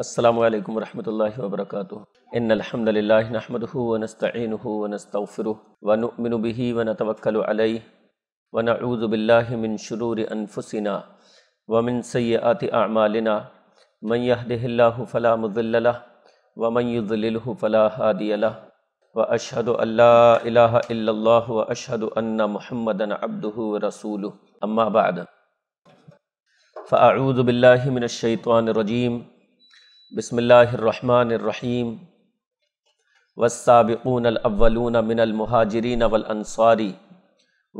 अल्लाम वरहमल वबरक इन अलहमदिल्ला नहमदू वनस्तिन वनस्तफ़िर वनमिन बिही वनतवक्ल अलई वनऊज़बिल्लिन शरूर अनफुसिना वमिन सैत आमालिना मन यहदिल्लु फ़ला मुज़िल्ला वमन युज़लिलहु फ़ला हादियला व अशहद अल्लाह इल्ला व अशहद अन्ना मुहम्मदन अब्दू व रसूल अम्माबाद फ़ाऊज़बिल्लिमिनशैतवानरजीम बसमीम वसाबिक़ून अलवलून मिनलमहाजरीन वलअनसारी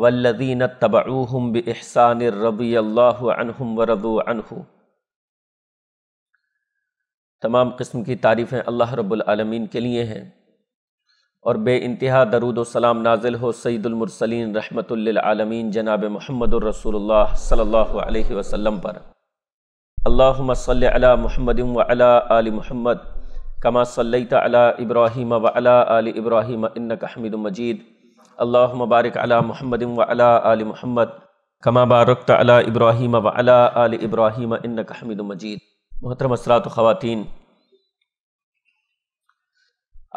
वल्लदीन तबाऊम बहसान रबी अल्लाम वरदू तमाम किस्म की तारीफ़ें अल्लाह रबालमीन के लिए हैं और बे इंतहा दरुद सलाम नाजिल हो सईदुलमरसलिन रहमतुल्लिलआलमीन जनाब महमद रसूलुल्लाह वसलम पर صل على محمد وعلى आल महमद كما صليت अला इब्राहिम وعلى ال ابراهيم انك حميد مجيد اللهم بارك على محمد وعلى आल महमद कमा باركت على ابراهيم وعلى ال ابراهيم انك حميد मजीद محترم असरात وخواتين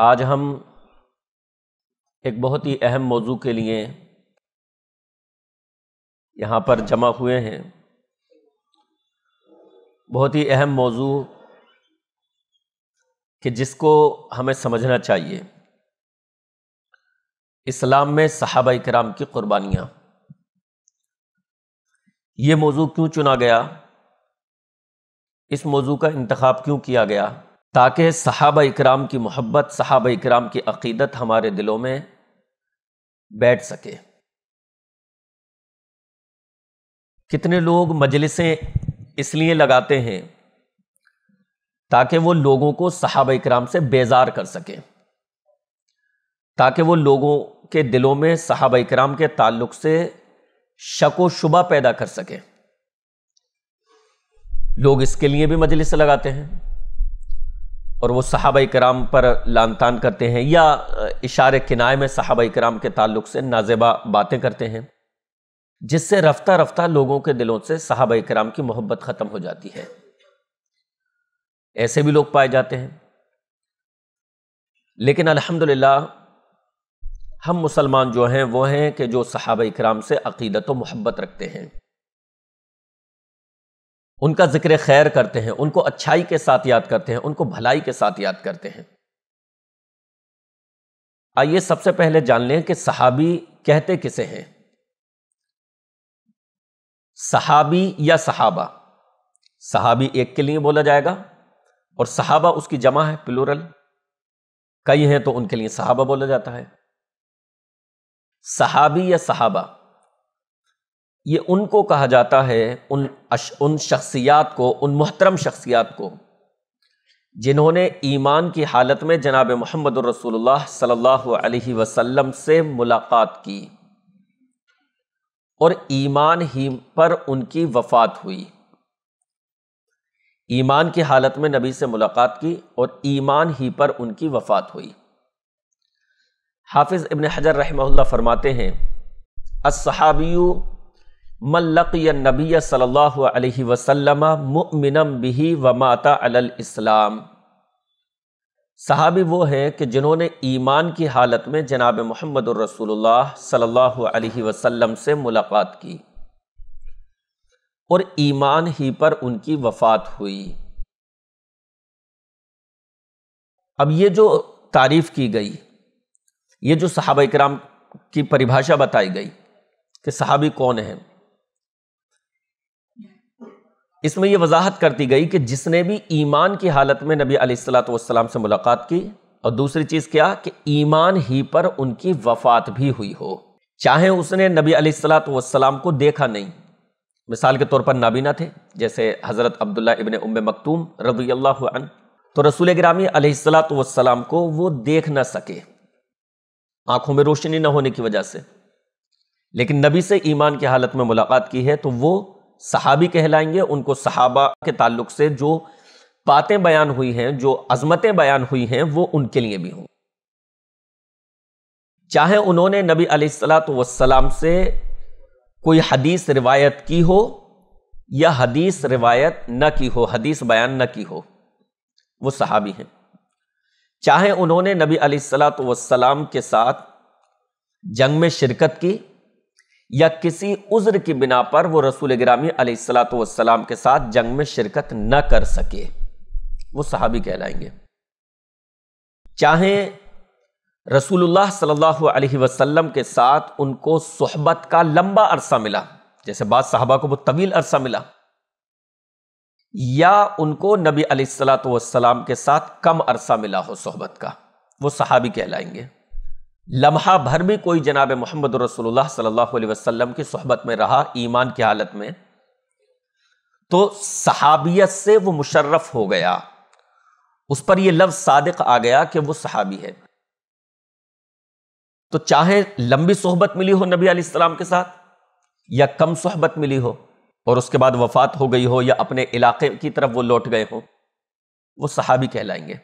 आज हम एक बहुत ही अहम मौजू के लिए यहाँ पर जमा हुए हैं बहुत ही अहम मौजू कि जिसको हमें समझना चाहिए इस्लाम में सहाबा कराम की क़ुरबानियाँ ये मौजू क्यों चुना गया इस मौजू का इंतखब क्यों किया गया ताकि सहाबा इकराम की मोहब्बत सहाबा इकराम की अकीदत हमारे दिलों में बैठ सके कितने लोग मजलिसें इसलिए लगाते हैं ताकि वो लोगों को सहाब इक्राम से बेजार कर सकें ताकि वो लोगों के दिलों में सहाब इक्राम के ताल्लुक से शक व शुबा पैदा कर सकें लोग इसके लिए भी मजलिस लगाते हैं और वो सहाबा कराम पर लानतान करते हैं या इशारे किनाए में सहाबा कराम के ताल्लुक से नाजेबा बातें करते हैं जिससे रफ्ता रफ्ता लोगों के दिलों से साहब कराम की मोहब्बत ख़त्म हो जाती है ऐसे भी लोग पाए जाते हैं लेकिन अल्हम्दुलिल्लाह हम मुसलमान जो हैं वो हैं कि जो साहब कराम से अकीदत व मोहब्बत रखते हैं उनका ज़िक्र खैर करते हैं उनको अच्छाई के साथ याद करते हैं उनको भलाई के साथ याद करते हैं आइए सबसे पहले जान लें कि सहाबी कहते किसे हैं सहाबी या सहाबा सहाबी एक के लिए बोला जाएगा और सहाबा उसकी जमा है प्लूरल कई हैं तो उनके लिए सहाबा बोला जाता है सहाबी या सहाबा ये उनको कहा जाता है उन अश, उन शख्सियात को उन मोहतरम शख्सियात को जिन्होंने ईमान की हालत में जनाब मोहम्मद रसोल्ला सल्ला अलैहि से मुलाकात की और ईमान ही पर उनकी वफात हुई ईमान की हालत में नबी से मुलाकात की और ईमान ही पर उनकी वफात हुई हाफिज़ इबन हजर रहमल्ला फरमाते हैं असहाबियु मल्लक़ नबी सल्लल्लाहु अलैहि वसल्लम मुमिनम बिही व माता अलल इस्लाम सहाबी वो हैं कि जिन्होंने ईमान की हालत में जनाब मोहम्मद रसूलुल्लाह सल्लल्लाहु अलैहि वसल्लम से मुलाकात की और ईमान ही पर उनकी वफात हुई अब ये जो तारीफ की गई ये जो सहाबा कराम की परिभाषा बताई गई कि सहाबी कौन है इसमें यह वजाहत कर दी गई कि जिसने भी ईमान की हालत में नबी अलैहिस्सलाम से मुलाकात की और दूसरी चीज़ क्या कि ईमान ही पर उनकी वफात भी हुई हो चाहे उसने नबी अलैहिस्सलाम को देखा नहीं मिसाल के तौर पर नाबीना थे जैसे हज़रत अब्दुल्ला इबन उम मकतूम रजी तो रसूल ग्रामी अलैहिस्सलाम को वो देख ना सके आंखों में रोशनी न होने की वजह से लेकिन नबी से ईमान की हालत में मुलाकात की है तो वो सहाबी कहलाएंगे उनको सहाबा के ताल्लुक से जो बातें बयान हुई हैं जो अजमतें बयान हुई हैं वो उनके लिए भी हों चाहे उन्होंने नबी अलैहिस्सलाम से कोई हदीस रिवायत की हो या हदीस रिवायत न की हो हदीस बयान न की हो वो सहाबी हैं चाहे उन्होंने नबी अलीसलाम के साथ जंग में शिरकत की या किसी उज्र की बिना पर वो रसूल ग्रामी सलाम के साथ जंग में शिरकत न कर सके वो सहाबी कहलाएंगे चाहे रसूलुल्लाह सल्लल्लाहु अलैहि वसल्लम के साथ उनको सोहबत का लंबा अरसा मिला जैसे बाद साहबा को वो तवील अरसा मिला या उनको नबी अलैहिस्सलाम के साथ कम अरसा मिला हो सोहबत का वो सहाबी कहलाएंगे लम्हा भर भी कोई जनाब मोहम्मद रसोल्ला सल्लल्लाहु अलैहि वसल्लम की सहबत में रहा ईमान की हालत में तो सहाबियत से वो मुशर्रफ हो गया उस पर ये लफ्ज़ सादक आ गया कि वो सहाबी है तो चाहे लंबी सोहबत मिली हो नबी आलाम के साथ या कम सोहबत मिली हो और उसके बाद वफात हो गई हो या अपने इलाके की तरफ वो लौट गए हो वो सहाबी कहलाएंगे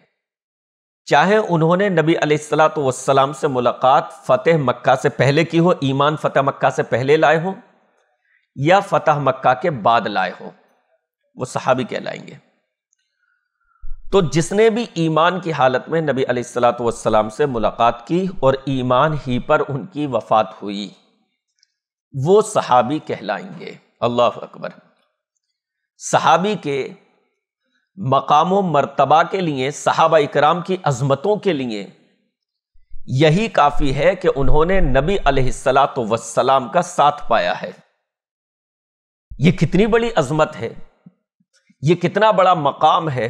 चाहे उन्होंने नबी अलैहिस्सलाम से मुलाकात फ़तेह मक्का से पहले की हो ईमान फ़तेह मक्का से पहले लाए हो या फतेह मक्का के बाद लाए हो वो सहाबी कहलाएंगे तो जिसने भी ईमान की हालत में नबी अलैहिस्सलाम से मुलाकात की और ईमान ही पर उनकी वफात हुई वो सहाबी कहलाएंगे अल्लाह अकबर सहाबी के मकाम मरतबा के लिए सहाबा इकराम की अजमतों के लिए यही काफ़ी है कि उन्होंने नबी अलैहिस्सलात वसलाम का साथ पाया है यह कितनी बड़ी अजमत है यह कितना बड़ा मकाम है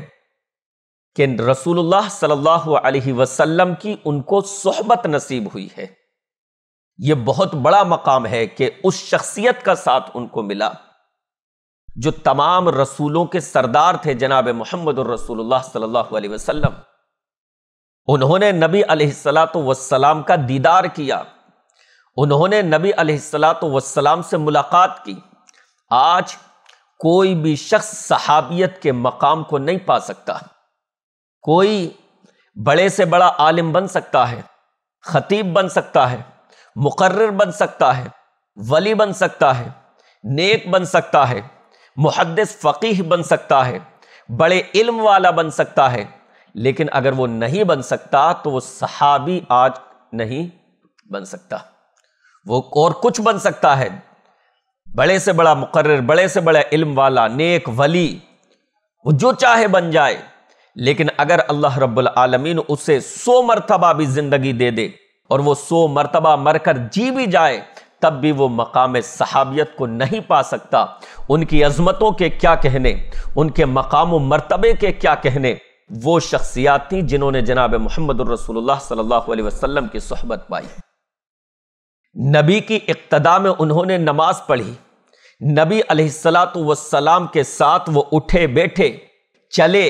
कि रसूलुल्लाह सल्लल्लाहु अलैहि वसल्लम की उनको सोहबत नसीब हुई है यह बहुत बड़ा मकाम है कि उस शख्सियत का साथ उनको मिला जो तमाम रसूलों के सरदार थे जनाब मोहम्मद सल्लल्लाहु अलैहि वसल्लम उन्होंने नबी अलैहिस्सलातु वसलाम का दीदार किया उन्होंने नबी अलैहिस्सलातु वसलाम से मुलाकात की आज कोई भी शख्स सहाबियत के मकाम को नहीं पा सकता कोई बड़े से बड़ा आलिम बन सकता है खतीब बन सकता है मुकर्र बन सकता है वली बन सकता है नेक बन सकता है मुहदस फ़कीह बन सकता है बड़े इल्म वाला बन सकता है लेकिन अगर वो नहीं बन सकता तो वो सहाबी आज नहीं बन सकता वो और कुछ बन सकता है बड़े से बड़ा मुकर बड़े से बड़ा इल्म वाला नेक वली वो जो चाहे बन जाए लेकिन अगर अल्लाह रब्बुल उसे सो मरतबा भी जिंदगी दे दे और वो सो मरतबा मरकर जी भी जाए तब भी वो मकाम सहाबियत को नहीं पा सकता उनकी अजमतों के क्या कहने उनके मकाम मरतबे के क्या कहने वो शख्सियात थी जिन्होंने जनाब मोहम्मद रसूलुल्लाह सल्लल्लाहु अलैहि वसल्लम की सहबत पाई नबी की इक्तदा में उन्होंने नमाज पढ़ी नबी सलाम के साथ वो उठे बैठे चले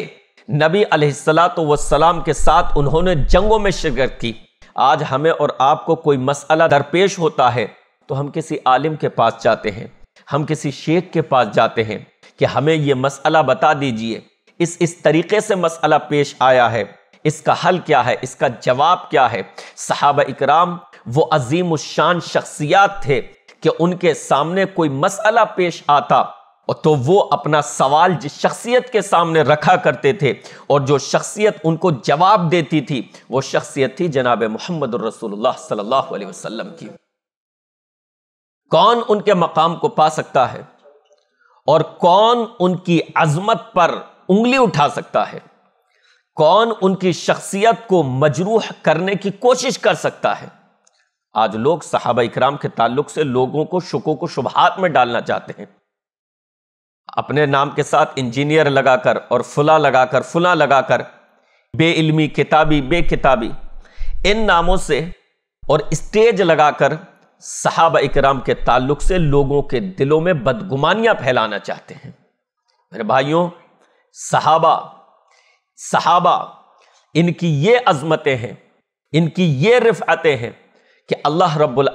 नबी सलाम के साथ उन्होंने जंगों में शिरकत की आज हमें और आपको कोई मसला दरपेश होता है तो हम किसी आलिम के पास जाते हैं हम किसी शेख के पास जाते हैं कि हमें ये मसला बता दीजिए इस इस तरीके से मसला पेश आया है इसका हल क्या है इसका जवाब क्या है सहाब इकराम वो अजीम शान शख्सियात थे कि उनके सामने कोई मसला पेश आता तो वो अपना सवाल जिस शख्सियत के सामने रखा करते थे और जो शख्सियत उनको जवाब देती थी वो शख्सियत थी जनाब मोहम्मद रसूलुल्लाह सल्लल्लाहु अलैहि वसल्लम की कौन उनके मकाम को पा सकता है और कौन उनकी अजमत पर उंगली उठा सकता है कौन उनकी शख्सियत को मजरूह करने की कोशिश कर सकता है आज लोग सहाबा इकराम के ताल्लुक से लोगों को शुकों को शुभात में डालना चाहते हैं अपने नाम के साथ इंजीनियर लगाकर और फुला लगाकर फुला लगाकर बेइल्मी किताबी बेकिताबी इन नामों से और स्टेज लगाकर साहब इकराम के ताल्लुक से लोगों के दिलों में बदगुमानियां फैलाना चाहते हैं मेरे भाइयों साहबा साहबा इनकी ये अजमतें हैं इनकी ये रिफातें हैं कि अल्लाह रब्बुल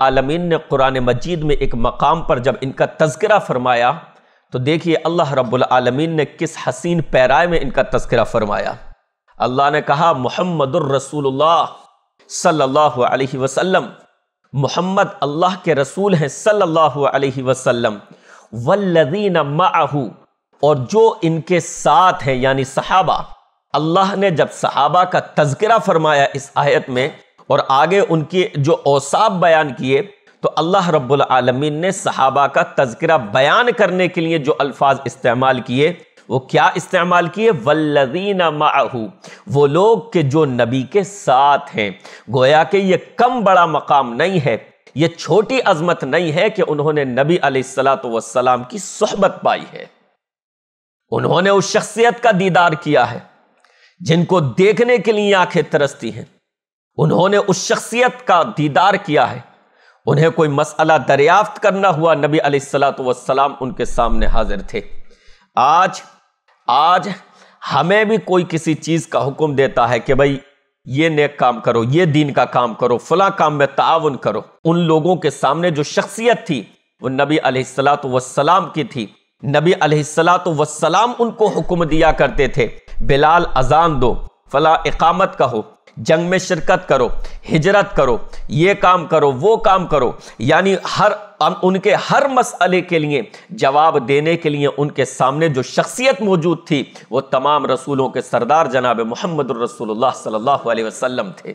ने कुरान मजीद में एक मकाम पर जब इनका तस्करा फरमाया तो देखिए अल्लाह रब्बुल ने किस हसीन पैराए में इनका तस्करा फरमाया अल्लाह ने कहा मोहम्मद रसूल सल्ला वसलम मोहम्मद अल्लाह के रसूल हैं सल्लल्लाहु अलैहि वसल्लम वल्लदीन माहू और जो इनके साथ हैं यानी सहाबा अल्लाह ने जब सहाबा का तस्करा फरमाया इस आयत में और आगे उनके जो औसाब बयान किए तो अल्लाह रब्बुल आलमीन ने सहाबा का तस्करा बयान करने के लिए जो अल्फाज इस्तेमाल किए वो क्या इस्तेमाल किए वल्लदीन माहू वो लोग के जो नबी के साथ हैं गोया के ये कम बड़ा मकाम नहीं है ये छोटी अजमत नहीं है कि उन्होंने नबी सलाम की सोहबत पाई है उन्होंने उस शख्सियत का दीदार किया है जिनको देखने के लिए आंखें तरसती हैं उन्होंने उस शख्सियत का दीदार किया है उन्हें कोई मसला दरियाफ्त करना हुआ नबी अलैहिस्सलाम उनके सामने हाजिर थे आज आज हमें भी कोई किसी चीज़ का हुक्म देता है कि भाई ये नेक काम करो ये दीन का काम करो फला काम में ताउन करो उन लोगों के सामने जो शख्सियत थी वो नबी अलैहिस्सलात वसलाम की थी नबी अलैहिस्सलात वसलाम उनको हुक्म दिया करते थे बिलाल अजान दो फला इकामत कहो जंग में शिरकत करो हिजरत करो ये काम करो वो काम करो यानी हर हम उनके हर मसले के लिए जवाब देने के लिए उनके सामने जो शख्सियत मौजूद थी वो तमाम रसूलों के सरदार जनाब मोहम्मद रसूल सल्लल्लाहु अलैहि वसल्लम थे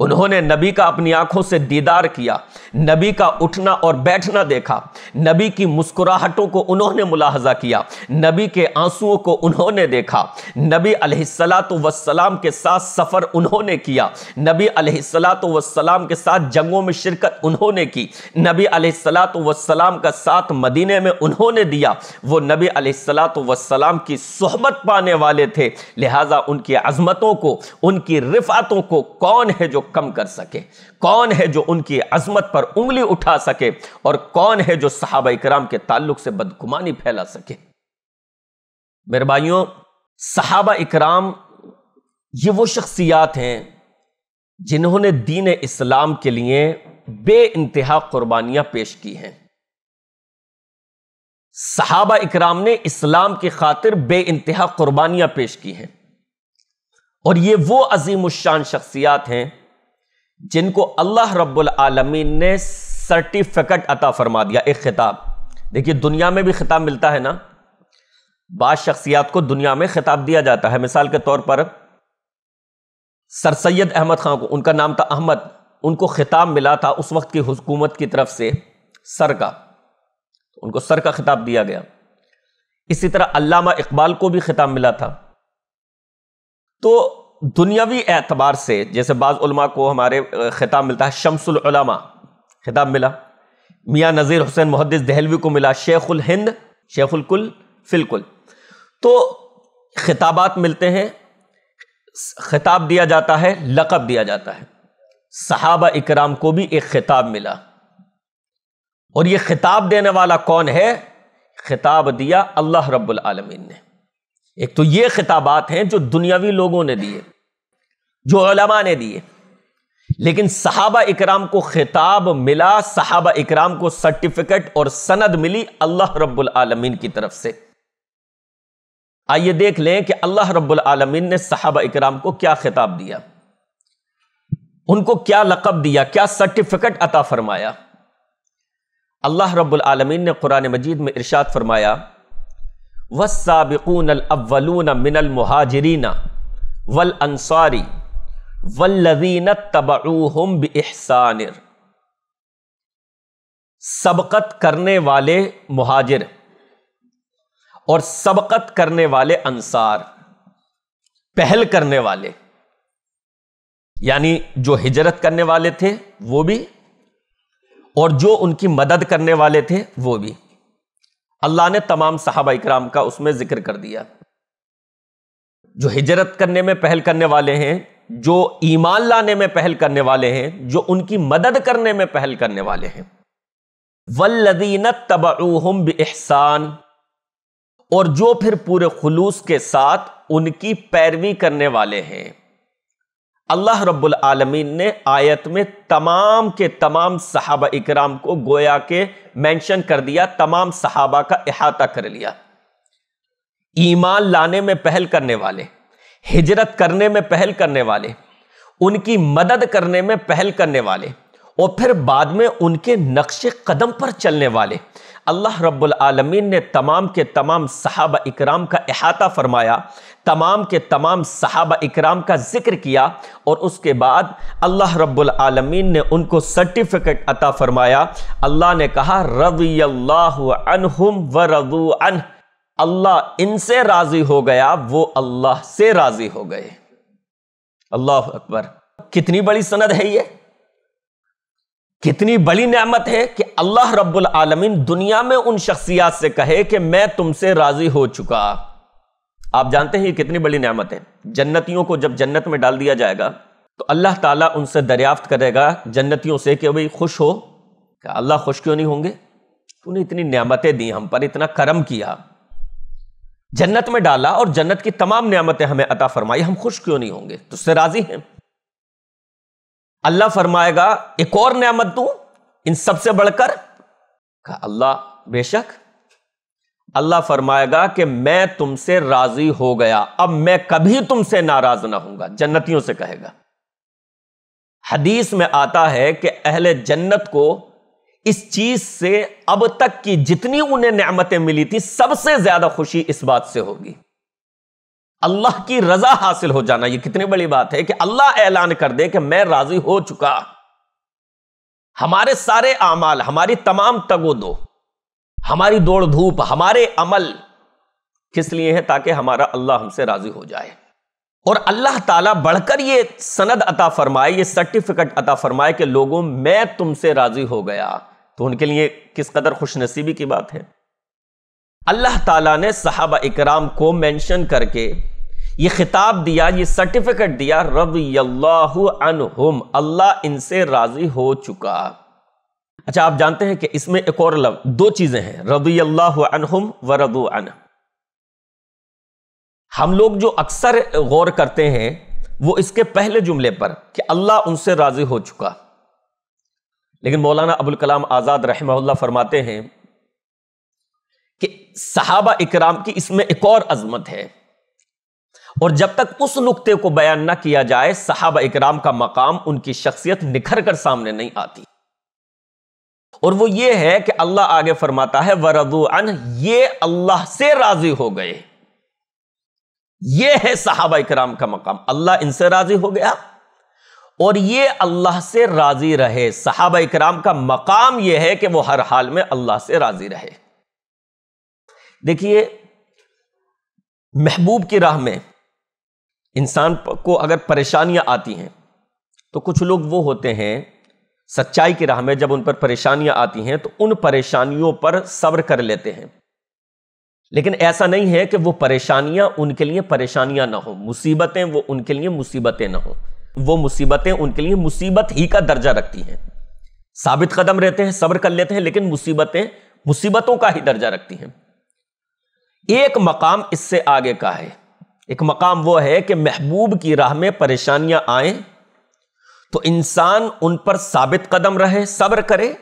उन्होंने नबी का अपनी आंखों से दीदार किया नबी का उठना और बैठना देखा नबी की मुस्कुराहटों को उन्होंने मुलाहजा किया नबी के आंसुओं को उन्होंने देखा नबी अलैहिस्सलातु वसलाम के साथ सफ़र उन्होंने किया नबी अलैहिस्सलातु वसलाम के साथ जंगों में शिरकत उन्होंने की नबी अलैहिस्सलातु वसलाम का साथ मदीने में उन्होंने दिया वो नबी अलैहिस्सलातु वसलाम की सोहबत पाने वाले थे लिहाजा उनकी अजमतों को उनकी रिफातों को कौन है जो कम कर सके कौन है जो उनकी अजमत पर उंगली उठा सके और कौन है जो साहब कराम के ताल्लुक से बदगुमानी फैला सके मेरे भाइयों सहाबा इकराम ये वो शख्सियात हैं जिन्होंने दीन इस्लाम के लिए बे इंतहा कुर्बानियां पेश की हैं सहाबा इकराम ने इस्लाम की खातिर बे इंतहा कुर्बानियां पेश की हैं और ये वो अजीम शान शख्सियात हैं जिनको अल्लाह रब्बुल आलमीन ने सर्टिफिकेट अता फरमा दिया एक खिताब देखिए दुनिया में भी खिताब मिलता है ना बाद शख्सियात को दुनिया में खिताब दिया जाता है मिसाल के तौर पर सर सैद अहमद खां को उनका नाम था अहमद उनको खिताब मिला था उस वक्त की हुकूमत की तरफ से सर का उनको सर का खिताब दिया गया इसी तरह अल्लामा इकबाल को भी खिताब मिला था तो दुनियावी एतबार से जैसे बाज़ को हमारे ख़िताब मिलता है शमसलमा खिताब मिला मियाँ नज़ीर हुसैन मुहदस दहलवी को मिला शेखुल हिंद शेखुल कुल फिलकुल तो खिताबात मिलते हैं खिताब दिया जाता है लकब दिया जाता है सहाबा इकराम को भी एक खिताब मिला और ये खिताब देने वाला कौन है खिताब दिया अल्लाह रब्बुल आलमीन ने एक तो ये खिताबात हैं जो दुनियावी लोगों ने दिए जो अलामा ने दिए लेकिन सहाबा इकराम को खिताब मिला साहबा इकराम को सर्टिफिकेट और सनद मिली अल्लाह रब्बुल आलमीन की तरफ से आइए देख लें कि अल्लाह रब्बुल आलमीन ने साहबा इकराम को क्या खिताब दिया उनको क्या लकब दिया क्या सर्टिफिकेट अता फरमाया अल्लाह रब्बुल आलमीन ने कुरान मजीद में इरशाद फरमाया वसाबिकून मिनल महाजरीना वल अंसारी वल्लीन तबूहम बहसान सबकत करने वाले महाजिर और सबकत करने वाले अंसार पहल करने वाले यानी जो हिजरत करने वाले थे वो भी और जो उनकी मदद करने वाले थे वो भी अल्लाह ने तमाम साहबा इक्राम का उसमें जिक्र कर दिया जो हिजरत करने में पहल करने वाले हैं जो ईमान लाने में पहल करने वाले हैं जो उनकी मदद करने में पहल करने वाले हैं वल्लदीन तब एहसान और जो फिर पूरे खुलूस के साथ उनकी पैरवी करने वाले हैं अल्लाह रब्बुल आलमीन ने आयत में तमाम के तमाम सहाबा इकराम को गोया के मेंशन कर दिया तमाम सहाबा का अहाता कर लिया ईमान लाने में पहल करने वाले हिजरत करने में पहल करने वाले उनकी मदद करने में पहल करने वाले और फिर बाद में उनके नक्श कदम पर चलने वाले अल्लाह रब्बुल आलमीन ने तमाम के तमाम सहाबा इकराम का अहाता फरमाया तमाम के तमाम सहाबा इकराम का जिक्र किया और उसके बाद अल्लाह रब्बुल आलमीन ने उनको सर्टिफिकेट अता फरमाया अल्लाह ने कहा रवी अनहुम व रदू अन अल्लाह इनसे राज़ी हो गया वो अल्लाह से राज़ी हो गए अल्लाह अकबर कितनी बड़ी सनद है ये कितनी बड़ी नेमत है कि अल्लाह रब्बुल आलमीन दुनिया में उन शख्सियात से कहे कि मैं तुमसे राज़ी हो चुका आप जानते हैं ये कितनी बड़ी नियामत है जन्नतियों को जब जन्नत में डाल दिया जाएगा तो अल्लाह ताला उनसे दरियाफ्त करेगा जन्नतियों से कि भाई खुश हो क्या अल्लाह खुश क्यों नहीं होंगे तूने इतनी नियामतें दी हम पर इतना करम किया जन्नत में डाला और जन्नत की तमाम नियामतें हमें अता फरमाई हम खुश क्यों नहीं होंगे तुझसे राजी हैं अल्लाह फरमाएगा एक और नियामत दूं इन सबसे बढ़कर कहा अल्लाह बेशक अल्लाह फरमाएगा कि मैं तुमसे राजी हो गया अब मैं कभी तुमसे नाराज ना होगा जन्नतियों से कहेगा हदीस में आता है कि अहले जन्नत को इस चीज से अब तक की जितनी उन्हें नेमतें मिली थी सबसे ज्यादा खुशी इस बात से होगी अल्लाह की रजा हासिल हो जाना यह कितनी बड़ी बात है कि अल्लाह ऐलान कर दे कि मैं राजी हो चुका हमारे सारे आमाल हमारी तमाम तगो दो हमारी दौड़ धूप हमारे अमल किस लिए है ताकि हमारा अल्लाह हमसे राजी हो जाए और अल्लाह ताला बढ़कर ये सनद अता फरमाए ये सर्टिफिकेट अता फरमाए कि लोगों मैं तुमसे राजी हो गया तो उनके लिए किस कदर खुशनसीबी की बात है अल्लाह ताला ने सहाबा इकराम को मेंशन करके ये खिताब दिया ये सर्टिफिकेट दिया रब अनहुम अल्लाह इनसे राजी हो चुका अच्छा आप जानते हैं कि इसमें एक और लव दो चीजें हैं रदी अल्लाह अनहुम व रदो अन हम लोग जो अक्सर गौर करते हैं वो इसके पहले जुमले पर कि अल्लाह उनसे राजी हो चुका लेकिन मौलाना अबुल कलाम आज़ाद रहम फरमाते हैं कि सहाबा इकराम की इसमें एक और अजमत है और जब तक उस नुकते को बयान ना किया जाए सहाबा इकराम का मकाम उनकी शख्सियत निखर कर सामने नहीं आती और वो ये है कि अल्लाह आगे फरमाता है वरदू अन ये अल्लाह से राजी हो गए ये है साहबा कराम का मकाम अल्लाह इनसे राजी हो गया और ये अल्लाह से राजी रहे साहबा कराम का मकाम यह है कि वो हर हाल में अल्लाह से राजी रहे देखिए महबूब की राह में इंसान को अगर परेशानियां आती हैं तो कुछ लोग वो होते हैं सच्चाई की राह में जब उन पर परेशानियां आती हैं तो उन परेशानियों पर सब्र कर लेते हैं लेकिन ऐसा नहीं है कि वो परेशानियां उनके लिए परेशानियां ना हो मुसीबतें वो उनके लिए मुसीबतें ना हो वो मुसीबतें उनके लिए मुसीबत ही का दर्जा रखती हैं साबित कदम रहते हैं सब्र कर लेते हैं लेकिन मुसीबतें मुसीबतों का ही दर्जा रखती हैं एक मकाम इससे आगे का है एक मकाम वो है कि महबूब की राह में परेशानियां आएं तो इंसान उन पर साबित कदम रहे सब्र करे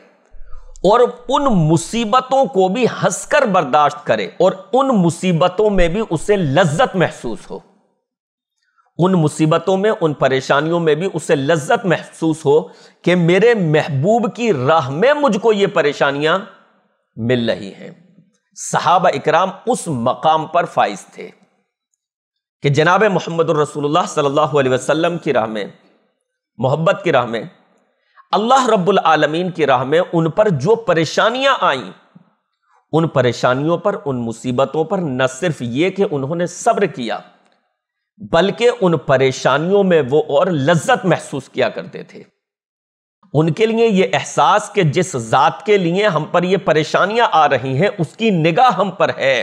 और उन मुसीबतों को भी हंसकर बर्दाश्त करे और उन मुसीबतों में भी उसे लज्जत महसूस हो उन मुसीबतों में उन परेशानियों में भी उसे लज्जत महसूस हो कि मेरे महबूब की राह में मुझको ये परेशानियां मिल रही हैं साहब इकराम उस मकाम पर फाइज थे कि जनाब मोहम्मद रसूलुल्लाह सल्लल्लाहु अलैहि वसल्लम की राह में मोहब्बत की राह में अल्लाह रब्बुल आलमीन की राह में उन पर जो परेशानियां आई उन परेशानियों पर उन मुसीबतों पर न सिर्फ ये कि उन्होंने सब्र किया बल्कि उन परेशानियों में वो और लज्जत महसूस किया करते थे उनके लिए ये एहसास कि जिस जात के लिए हम पर ये परेशानियां आ रही हैं उसकी निगाह हम पर है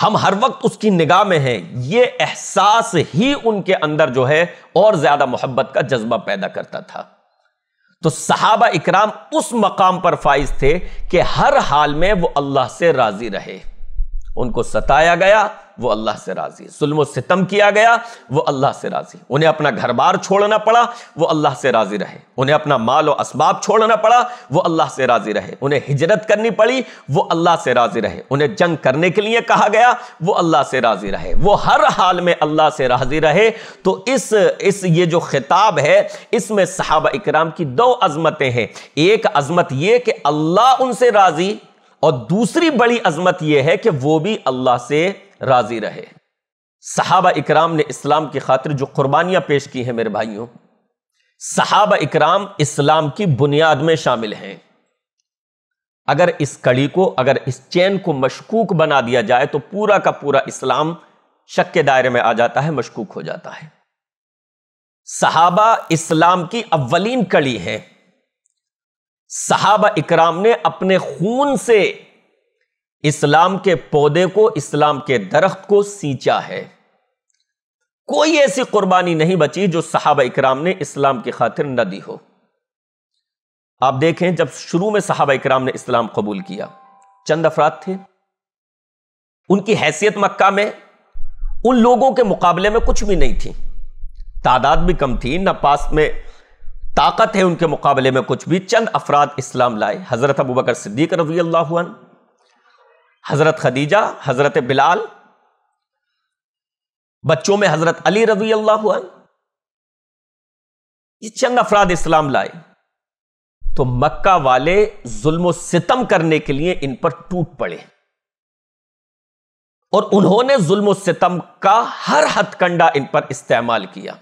हम हर वक्त उसकी निगाह में हैं ये एहसास ही उनके अंदर जो है और ज्यादा मोहब्बत का जज्बा पैदा करता था तो सहाबा इकराम उस मकाम पर फाइज थे कि हर हाल में वो अल्लाह से राजी रहे उनको सताया गया वो अल्लाह से राजी जुल्म सितम किया गया वो अल्लाह से राजी उन्हें अपना घर बार छोड़ना पड़ा वो अल्लाह से राजी रहे उन्हें अपना माल और असबाब छोड़ना पड़ा वो अल्लाह से राजी रहे उन्हें हिजरत करनी पड़ी वो अल्लाह से राजी रहे उन्हें जंग करने के लिए कहा गया वो अल्लाह से राजी रहे वो हर हाल में अल्लाह से राजी रहे तो इस इस ये जो खिताब है इसमें साहब इक्राम की दो अजमतें हैं एक अजमत ये कि अल्लाह उनसे राजी और दूसरी बड़ी अजमत यह है कि वो भी अल्लाह से राजी रहे सहाबा इकराम ने इस्लाम की खातिर जो कुर्बानियां पेश की हैं मेरे भाइयों सहाबा इकराम इस्लाम की बुनियाद में शामिल हैं अगर इस कड़ी को अगर इस चैन को मशकूक बना दिया जाए तो पूरा का पूरा इस्लाम शक के दायरे में आ जाता है मशकूक हो जाता है सहाबा इस्लाम की अव्वलीन कड़ी है सहाबा इकराम ने अपने खून से इस्लाम के पौधे को इस्लाम के दरख्त को सींचा है कोई ऐसी कुर्बानी नहीं बची जो सहाबा इकराम ने इस्लाम की खातिर न दी हो आप देखें जब शुरू में सहाबा इकराम ने इस्लाम कबूल किया चंद अफराद थे उनकी हैसियत मक्का में उन लोगों के मुकाबले में कुछ भी नहीं थी तादाद भी कम थी न पास में ताकत है उनके मुकाबले में कुछ भी चंद अफराद इस्लाम लाए हज़रत अबू बकर सिद्दीक रजी अल्लाह हज़रत खदीजा हज़रत बिलाल बच्चों में हज़रत अली रजी अल्लाह ये चंद अफराद इस्लाम लाए तो मक्का वाले जुल्म सितम करने के लिए इन पर टूट पड़े और उन्होंने जुल्म सितम का हर हथकंडा इन पर इस्तेमाल किया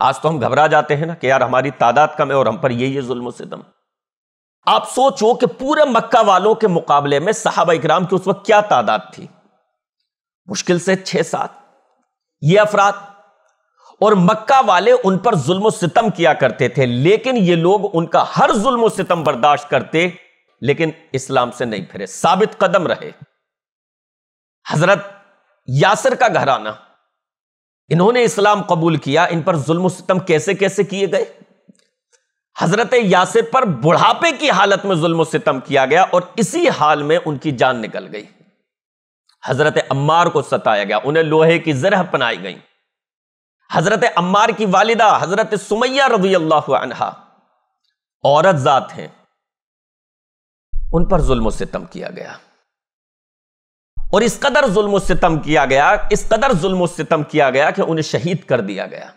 आज तो हम घबरा जाते हैं ना कि यार हमारी तादाद कम है और हम पर ये ये जुल्म सितम आप सोचो कि पूरे मक्का वालों के मुकाबले में साहब इकराम की उस वक्त क्या तादाद थी मुश्किल से छह सात ये अफराद और मक्का वाले उन पर जुल्म सितम किया करते थे लेकिन ये लोग उनका हर जुल्म सितम बर्दाश्त करते लेकिन इस्लाम से नहीं फिरे साबित कदम रहे हजरत यासर का घराना इन्होंने इस्लाम कबूल किया इन पर जुल्म सितम कैसे कैसे किए गए हजरत यासिर पर बुढ़ापे की हालत में जुल्म सितम किया गया और इसी हाल में उनकी जान निकल गई हजरत अम्मार को सताया गया उन्हें लोहे की जरह पनाई गई हजरत अम्मार की वालिदा हजरत सुमैया रजी अल्लाह औरत जात हैं उन पर जुल्म सितम किया गया और इस कदर जुल्म सितम किया गया इस कदर जुल्म सितम किया गया कि उन्हें शहीद कर दिया गया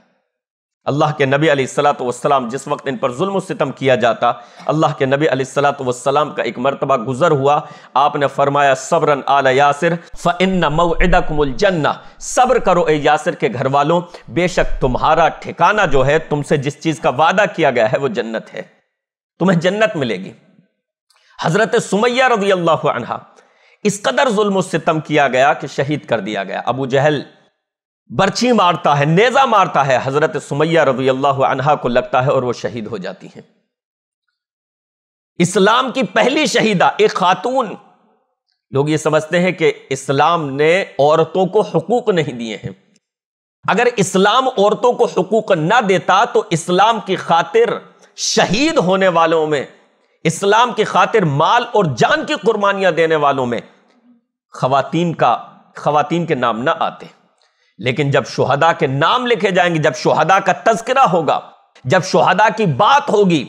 अल्लाह के नबी अली सलात वसलाम जिस वक्त इन पर जुल्म सितम किया जाता अल्लाह के नबी अली सलात वसलाम का एक मरतबा गुजर हुआ आपने फरमाया सबरन आल यासिर फ़िन मऊदकमुलजन्ना सब्र करो ए यासिर के घर वालों बेशक तुम्हारा ठिकाना जो है तुमसे जिस चीज़ का वादा किया गया है वो जन्नत है तुम्हें जन्नत मिलेगी हज़रत सुमैया रजी अल्लाह इस कदर जुल्म सितम किया गया कि शहीद कर दिया गया अबू जहल बर्छी मारता है नेजा मारता है हजरत सुमैया रजी अल्लाह अनहा को लगता है और वो शहीद हो जाती हैं इस्लाम की पहली शहीदा एक खातून लोग ये समझते हैं कि इस्लाम ने औरतों को हकूक नहीं दिए हैं अगर इस्लाम औरतों को हकूक ना देता तो इस्लाम की खातिर शहीद होने वालों में इस्लाम की खातिर माल और जान की कुर्बानियां देने वालों में खातन का खातन के नाम ना आते लेकिन जब शहदा के नाम लिखे जाएंगे जब शहदा का तस्करा होगा जब शहदा की बात होगी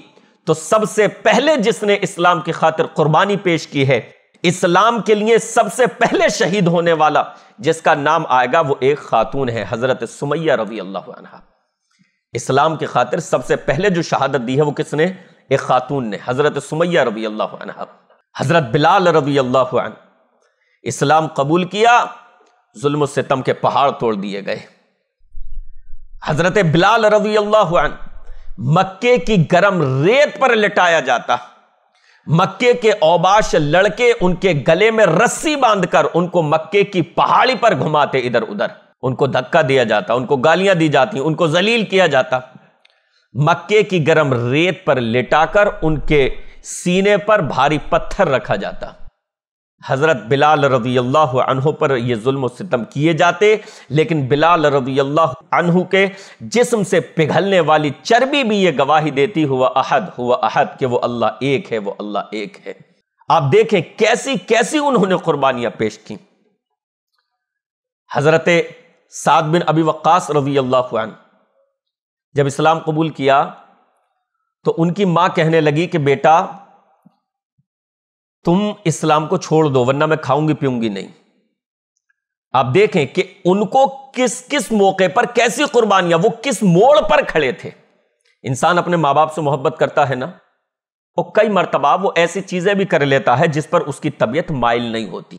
तो सबसे पहले जिसने इस्लाम की खातिर कुर्बानी पेश की है इस्लाम के लिए सबसे पहले शहीद होने वाला जिसका नाम आएगा वो एक खातून है हजरत सुमैया रवी अल्लाह इस्लाम की खातिर सबसे पहले जो शहादत दी है वो किसने एक खातून ने हजरत सुमैया रवी अल्लाह हजरत बिलाल रवी अल्लाह इस्लाम कबूल किया जुल्म सितम के पहाड़ तोड़ दिए गए हजरत बिलाल रवी अल्लाह मक्के की गरम रेत पर लिटाया जाता मक्के के औबाश लड़के उनके गले में रस्सी बांधकर उनको मक्के की पहाड़ी पर घुमाते इधर उधर उनको धक्का दिया जाता उनको गालियां दी जाती उनको जलील किया जाता मक्के की गरम रेत पर लिटाकर उनके सीने पर भारी पत्थर रखा जाता हज़रत बिलाल रजी अल्लाह अनहु पर ये जुल्म सितम किए जाते लेकिन बिलाल रजी अल्लाह अनहु के जिस्म से पिघलने वाली चर्बी भी ये गवाही देती हुआ अहद हुआ अहद कि वो अल्लाह एक है वो अल्लाह एक है आप देखें कैसी कैसी उन्होंने कुर्बानियां पेश की हज़रत साद बिन अबी वक्स रजी अल्लाह जब इस्लाम कबूल किया तो उनकी माँ कहने लगी कि बेटा तुम इस्लाम को छोड़ दो वरना मैं खाऊंगी पीऊंगी नहीं आप देखें कि उनको किस किस मौके पर कैसी कुर्बानियां वो किस मोड़ पर खड़े थे इंसान अपने मां बाप से मोहब्बत करता है ना और कई मरतबा वो ऐसी चीजें भी कर लेता है जिस पर उसकी तबीयत माइल नहीं होती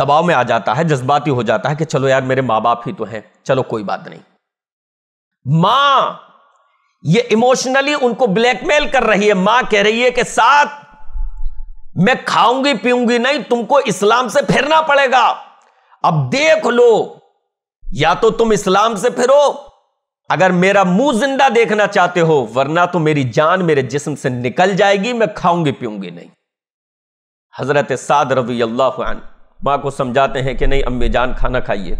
दबाव में आ जाता है जज्बाती हो जाता है कि चलो यार मेरे मां बाप ही तो हैं चलो कोई बात नहीं मां ये इमोशनली उनको ब्लैकमेल कर रही है मां कह रही है कि सात मैं खाऊंगी पीऊंगी नहीं तुमको इस्लाम से फिरना पड़ेगा अब देख लो या तो तुम इस्लाम से फिरो अगर मेरा मुंह जिंदा देखना चाहते हो वरना तो मेरी जान मेरे जिस्म से निकल जाएगी मैं खाऊंगी पीऊंगी नहीं हजरत साद रवी अल्लाह मां को समझाते हैं कि नहीं अम्मी जान खाना खाइए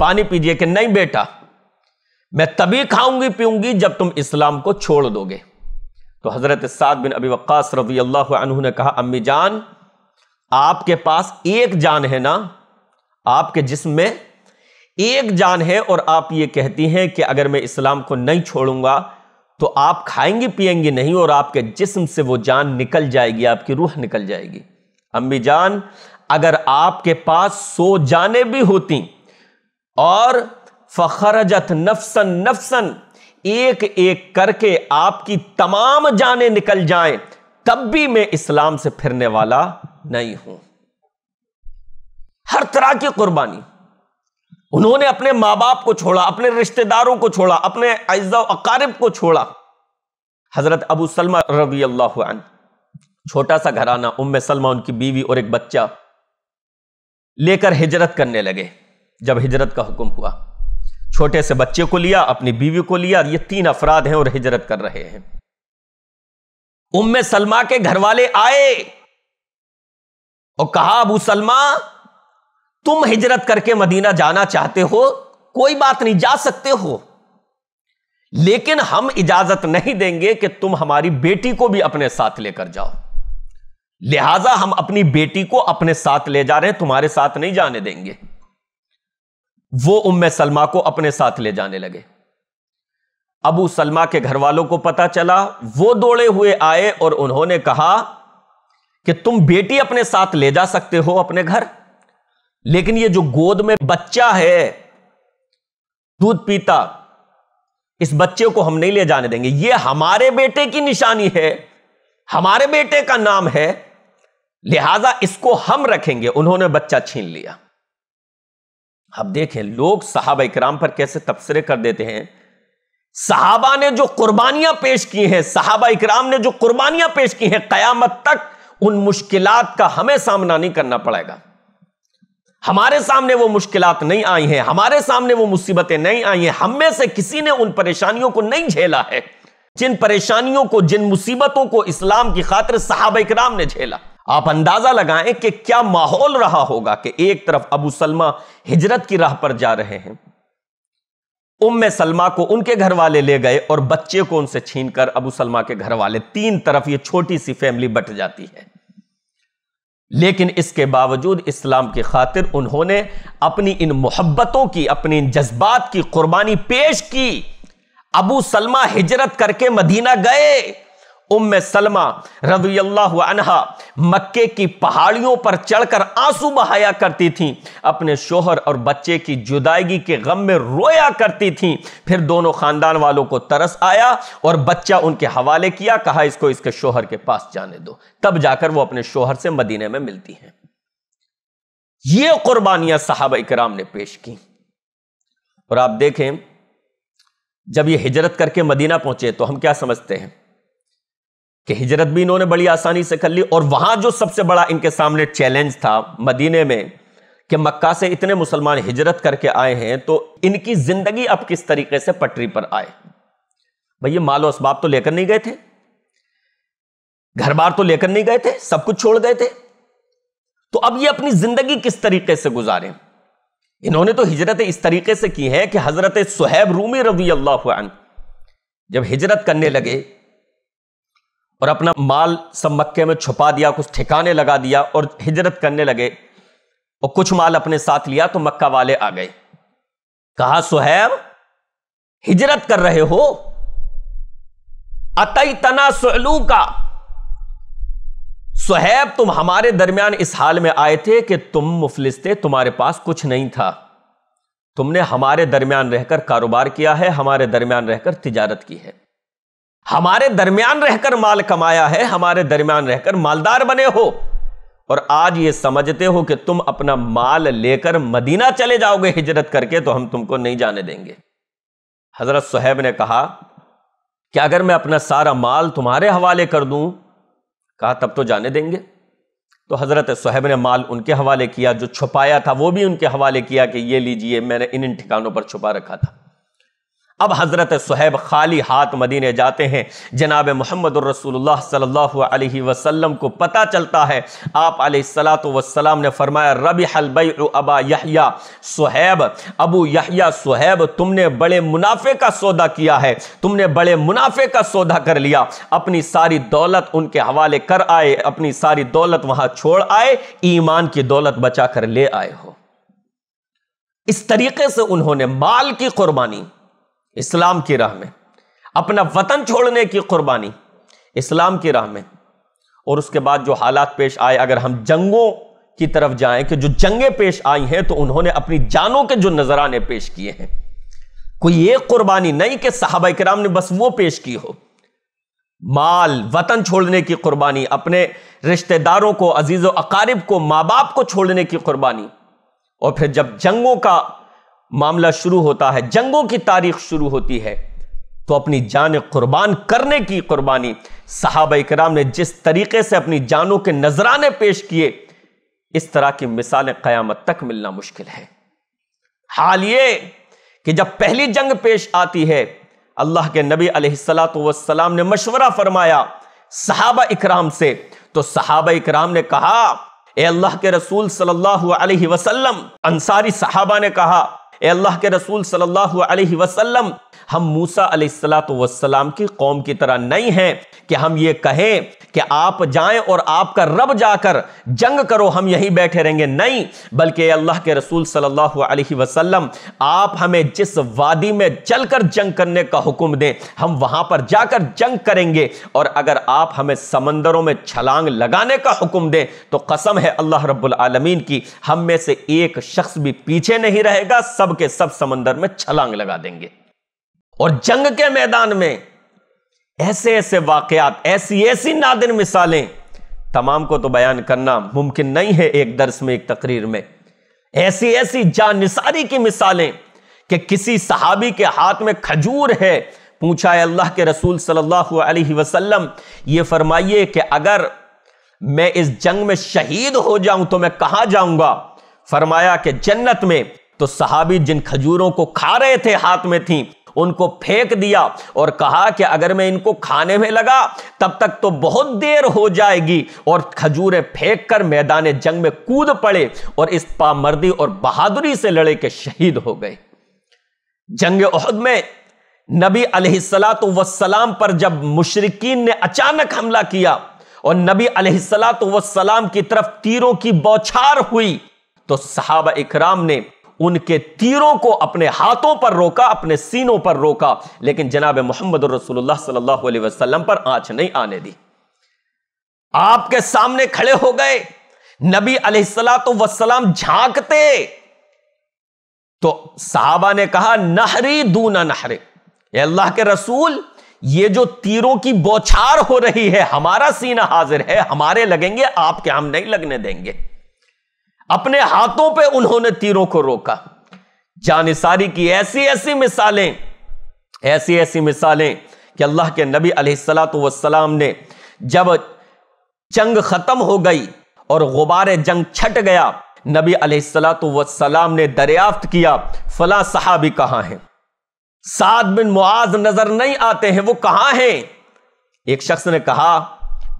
पानी पीजिए कि नहीं बेटा मैं तभी खाऊंगी पीऊंगी जब तुम इस्लाम को छोड़ दोगे तो हज़रत साद बिन अबी वक्स रवी अल्लाह ने कहा अम्मी जान आपके पास एक जान है ना आपके जिस्म में एक जान है और आप ये कहती हैं कि अगर मैं इस्लाम को नहीं छोड़ूंगा तो आप खाएंगी पियेंगी नहीं और आपके जिस्म से वो जान निकल जाएगी आपकी रूह निकल जाएगी अम्मी जान अगर आपके पास सो जाने भी होती और फ़खरजत नफसन नफसन एक एक करके आपकी तमाम जाने निकल जाएं तब भी मैं इस्लाम से फिरने वाला नहीं हूं हर तरह की कुर्बानी उन्होंने अपने माँ बाप को छोड़ा अपने रिश्तेदारों को छोड़ा अपने अज्जा अकारिब को छोड़ा हजरत अबू सलमा रवी अल्लाह छोटा सा घराना उम्म सलमा उनकी बीवी और एक बच्चा लेकर हिजरत करने लगे जब हिजरत का हुक्म हुआ छोटे से बच्चे को लिया अपनी बीवी को लिया ये तीन अफराद हैं और हिजरत कर रहे हैं उम्म सलमा के घर वाले आए और कहा अबू सलमा तुम हिजरत करके मदीना जाना चाहते हो कोई बात नहीं जा सकते हो लेकिन हम इजाजत नहीं देंगे कि तुम हमारी बेटी को भी अपने साथ लेकर जाओ लिहाजा हम अपनी बेटी को अपने साथ ले जा रहे हैं तुम्हारे साथ नहीं जाने देंगे वो उम्म सलमा को अपने साथ ले जाने लगे अबू सलमा के घर वालों को पता चला वो दौड़े हुए आए और उन्होंने कहा कि तुम बेटी अपने साथ ले जा सकते हो अपने घर लेकिन ये जो गोद में बच्चा है दूध पीता इस बच्चे को हम नहीं ले जाने देंगे ये हमारे बेटे की निशानी है हमारे बेटे का नाम है लिहाजा इसको हम रखेंगे उन्होंने बच्चा छीन लिया अब देखें लोग साहब इक्राम पर कैसे तबसरे कर देते हैं साहबा ने जो कुर्बानियां पेश की हैं साहबा इक्राम ने जो कुर्बानियां पेश की हैं कयामत तक उन मुश्किलात का हमें सामना नहीं करना पड़ेगा हमारे सामने वो मुश्किलात नहीं आई हैं हमारे सामने वो मुसीबतें नहीं आई हैं हम में से किसी ने उन परेशानियों को नहीं झेला है जिन परेशानियों को जिन मुसीबतों को इस्लाम की खातिर साहब इक्राम ने झेला आप अंदाजा लगाएं कि क्या माहौल रहा होगा कि एक तरफ अबू सलमा हिजरत की राह पर जा रहे हैं उम सलमा को उनके घर वाले ले गए और बच्चे को उनसे छीनकर अबू सलमा के घर वाले तीन तरफ ये छोटी सी फैमिली बट जाती है लेकिन इसके बावजूद इस्लाम की खातिर उन्होंने अपनी इन मोहब्बतों की अपनी इन जज्बात की कुर्बानी पेश की अबू सलमा हिजरत करके मदीना गए उम्म सलमा रजी अल्लाह अनहा मक्के की पहाड़ियों पर चढ़कर आंसू बहाया करती थी अपने शोहर और बच्चे की जुदायगी के गम में रोया करती थी फिर दोनों ख़ानदान वालों को तरस आया और बच्चा उनके हवाले किया कहा इसको इसके शोहर के पास जाने दो तब जाकर वो अपने शोहर से मदीने में मिलती हैं ये कुर्बानियां साहब इकराम ने पेश की और आप देखें जब ये हिजरत करके मदीना पहुंचे तो हम क्या समझते हैं कि हिजरत भी इन्होंने बड़ी आसानी से कर ली और वहां जो सबसे बड़ा इनके सामने चैलेंज था मदीने में कि मक्का से इतने मुसलमान हिजरत करके आए हैं तो इनकी जिंदगी अब किस तरीके से पटरी पर आए भैया मालो इसबाब तो लेकर नहीं गए थे घर बार तो लेकर नहीं गए थे सब कुछ छोड़ गए थे तो अब ये अपनी जिंदगी किस तरीके से गुजारे इन्होंने तो हिजरत इस तरीके से की है कि हजरत सुहैब रूमी रवी अल्लाह जब हिजरत करने लगे और अपना माल सब मक्के में छुपा दिया कुछ ठिकाने लगा दिया और हिजरत करने लगे और कुछ माल अपने साथ लिया तो मक्का वाले आ गए कहा सुहैब हिजरत कर रहे हो अतई तना सहलू का सुहैब तुम हमारे दरमियान इस हाल में आए थे कि तुम मुफलिस थे तुम्हारे पास कुछ नहीं था तुमने हमारे दरमियान रहकर कारोबार किया है हमारे दरमियान रहकर तिजारत की है हमारे दरमियान रहकर माल कमाया है हमारे दरमियान रहकर मालदार बने हो और आज ये समझते हो कि तुम अपना माल लेकर मदीना चले जाओगे हिजरत करके तो हम तुमको नहीं जाने देंगे हजरत सुहैब ने कहा कि अगर मैं अपना सारा माल तुम्हारे हवाले कर दूं कहा तब तो जाने देंगे तो हज़रत सोहेब ने माल उनके हवाले किया जो छुपाया था वो भी उनके हवाले किया कि ये लीजिए मैंने इन इन ठिकानों पर छुपा रखा था अब हज़रत सुहैब खाली हाथ मदीने जाते हैं जनाब मोहम्मद रसूलुल्लाह सल्लल्लाहु अलैहि वसल्लम को पता चलता है आप सलात ने फरमाया रबी हलबई अबा यहिया सुहैब अबू यहया सुहैब तुमने बड़े मुनाफे का सौदा किया है तुमने बड़े मुनाफे का सौदा कर लिया अपनी सारी दौलत उनके हवाले कर आए अपनी सारी दौलत वहां छोड़ आए ईमान की दौलत बचा कर ले आए हो इस तरीके से उन्होंने माल की कुर्बानी इस्लाम की राह में अपना वतन छोड़ने की कुर्बानी इस्लाम की राह में और उसके बाद जो हालात पेश आए अगर हम जंगों की तरफ जाएं कि जो जंगें पेश आई हैं तो उन्होंने अपनी जानों के जो नजराने पेश किए हैं कोई एक कुर्बानी नहीं कि साहब कराम ने बस वो पेश की हो माल वतन छोड़ने की कुर्बानी अपने रिश्तेदारों को अजीज अकारिब को माँ बाप को छोड़ने की कुर्बानी और फिर जब जंगों का मामला शुरू होता है जंगों की तारीख शुरू होती है तो अपनी जान कुर्बान करने की कुर्बानी साहब कराम ने जिस तरीके से अपनी जानों के नजराने पेश किए इस तरह की मिसालें कयामत तक मिलना मुश्किल है हाल ये कि जब पहली जंग पेश आती है अल्लाह के नबी अलैहिस्सलाम ने मशवरा फरमाया साहब इकराम से तो सहाबा इकराम ने कहा ए अल्लाह के रसूल सल्लल्लाहु अलैहि वसल्लम अंसारी सहाबा ने कहा ए अल्लाह के रसूल सल्लल्लाहु अलैहि वसल्लम हम मूसा अलैहिस्सलाम की कौम की तरह नहीं हैं कि हम ये कहें कि आप जाएं और आपका रब जाकर जंग करो हम यहीं बैठे रहेंगे नहीं बल्कि अल्लाह के रसूल सल्लल्लाहु अलैहि वसल्लम आप हमें जिस वादी में चलकर जंग करने का हुक्म दें हम वहां पर जाकर जंग करेंगे और अगर आप हमें समंदरों में छलांग लगाने का हुक्म दें तो कसम है अल्लाह रब्बुल आलमीन की हम में से एक शख्स भी पीछे नहीं रहेगा सब के सब समंदर में छलांग लगा देंगे और जंग के मैदान में ऐसे ऐसे वाकयात ऐसी ऐसी नादिर मिसालें तमाम को तो बयान करना मुमकिन नहीं है एक दर्स में एक तकरीर में ऐसी ऐसी जानसारी की मिसालें कि किसी सहाबी के हाथ में खजूर है पूछा है अल्लाह के रसूल सल्लल्लाहु अलैहि वसल्लम ये फरमाइए कि अगर मैं इस जंग में शहीद हो जाऊं तो मैं कहां जाऊंगा फरमाया कि जन्नत में तो सहाबी जिन खजूरों को खा रहे थे हाथ में थी उनको फेंक दिया और कहा कि अगर मैं इनको खाने में लगा तब तक तो बहुत देर हो जाएगी और खजूरें फेंक कर मैदान जंग में कूद पड़े और इस पामर्दी और बहादुरी से लड़े के शहीद हो गए जंग उहद में नबी अलैहिस्सलातु वसलाम पर जब मुशरकिन ने अचानक हमला किया और नबी अलैहिस्सलातु वसलाम की तरफ तीरों की बौछार हुई तो सहाबा इकराम ने उनके तीरों को अपने हाथों पर रोका अपने सीनों पर रोका लेकिन जनाब मोहम्मद रसूलुल्लाह सल्लल्लाहु अलैहि वसल्लम पर आंच नहीं आने दी आपके सामने खड़े हो गए नबी तो वसलाम झांकते तो साहबा ने कहा नहरी दूना नहरे अल्लाह के रसूल ये जो तीरों की बौछार हो रही है हमारा सीना हाजिर है हमारे लगेंगे आपके हम नहीं लगने देंगे अपने हाथों पे उन्होंने तीरों को रोका जानिसारी की ऐसी ऐसी मिसालें ऐसी ऐसी मिसालें कि अल्लाह के नबी अलैहिस्सलाम ने जब जंग खत्म हो गई और गुबार जंग छट गया नबी अलैहिस्सलाम ने दरियाफ्त किया फला सहाबी कहां हैं साद बिन मुआज नजर नहीं आते हैं वो कहां हैं एक शख्स ने कहा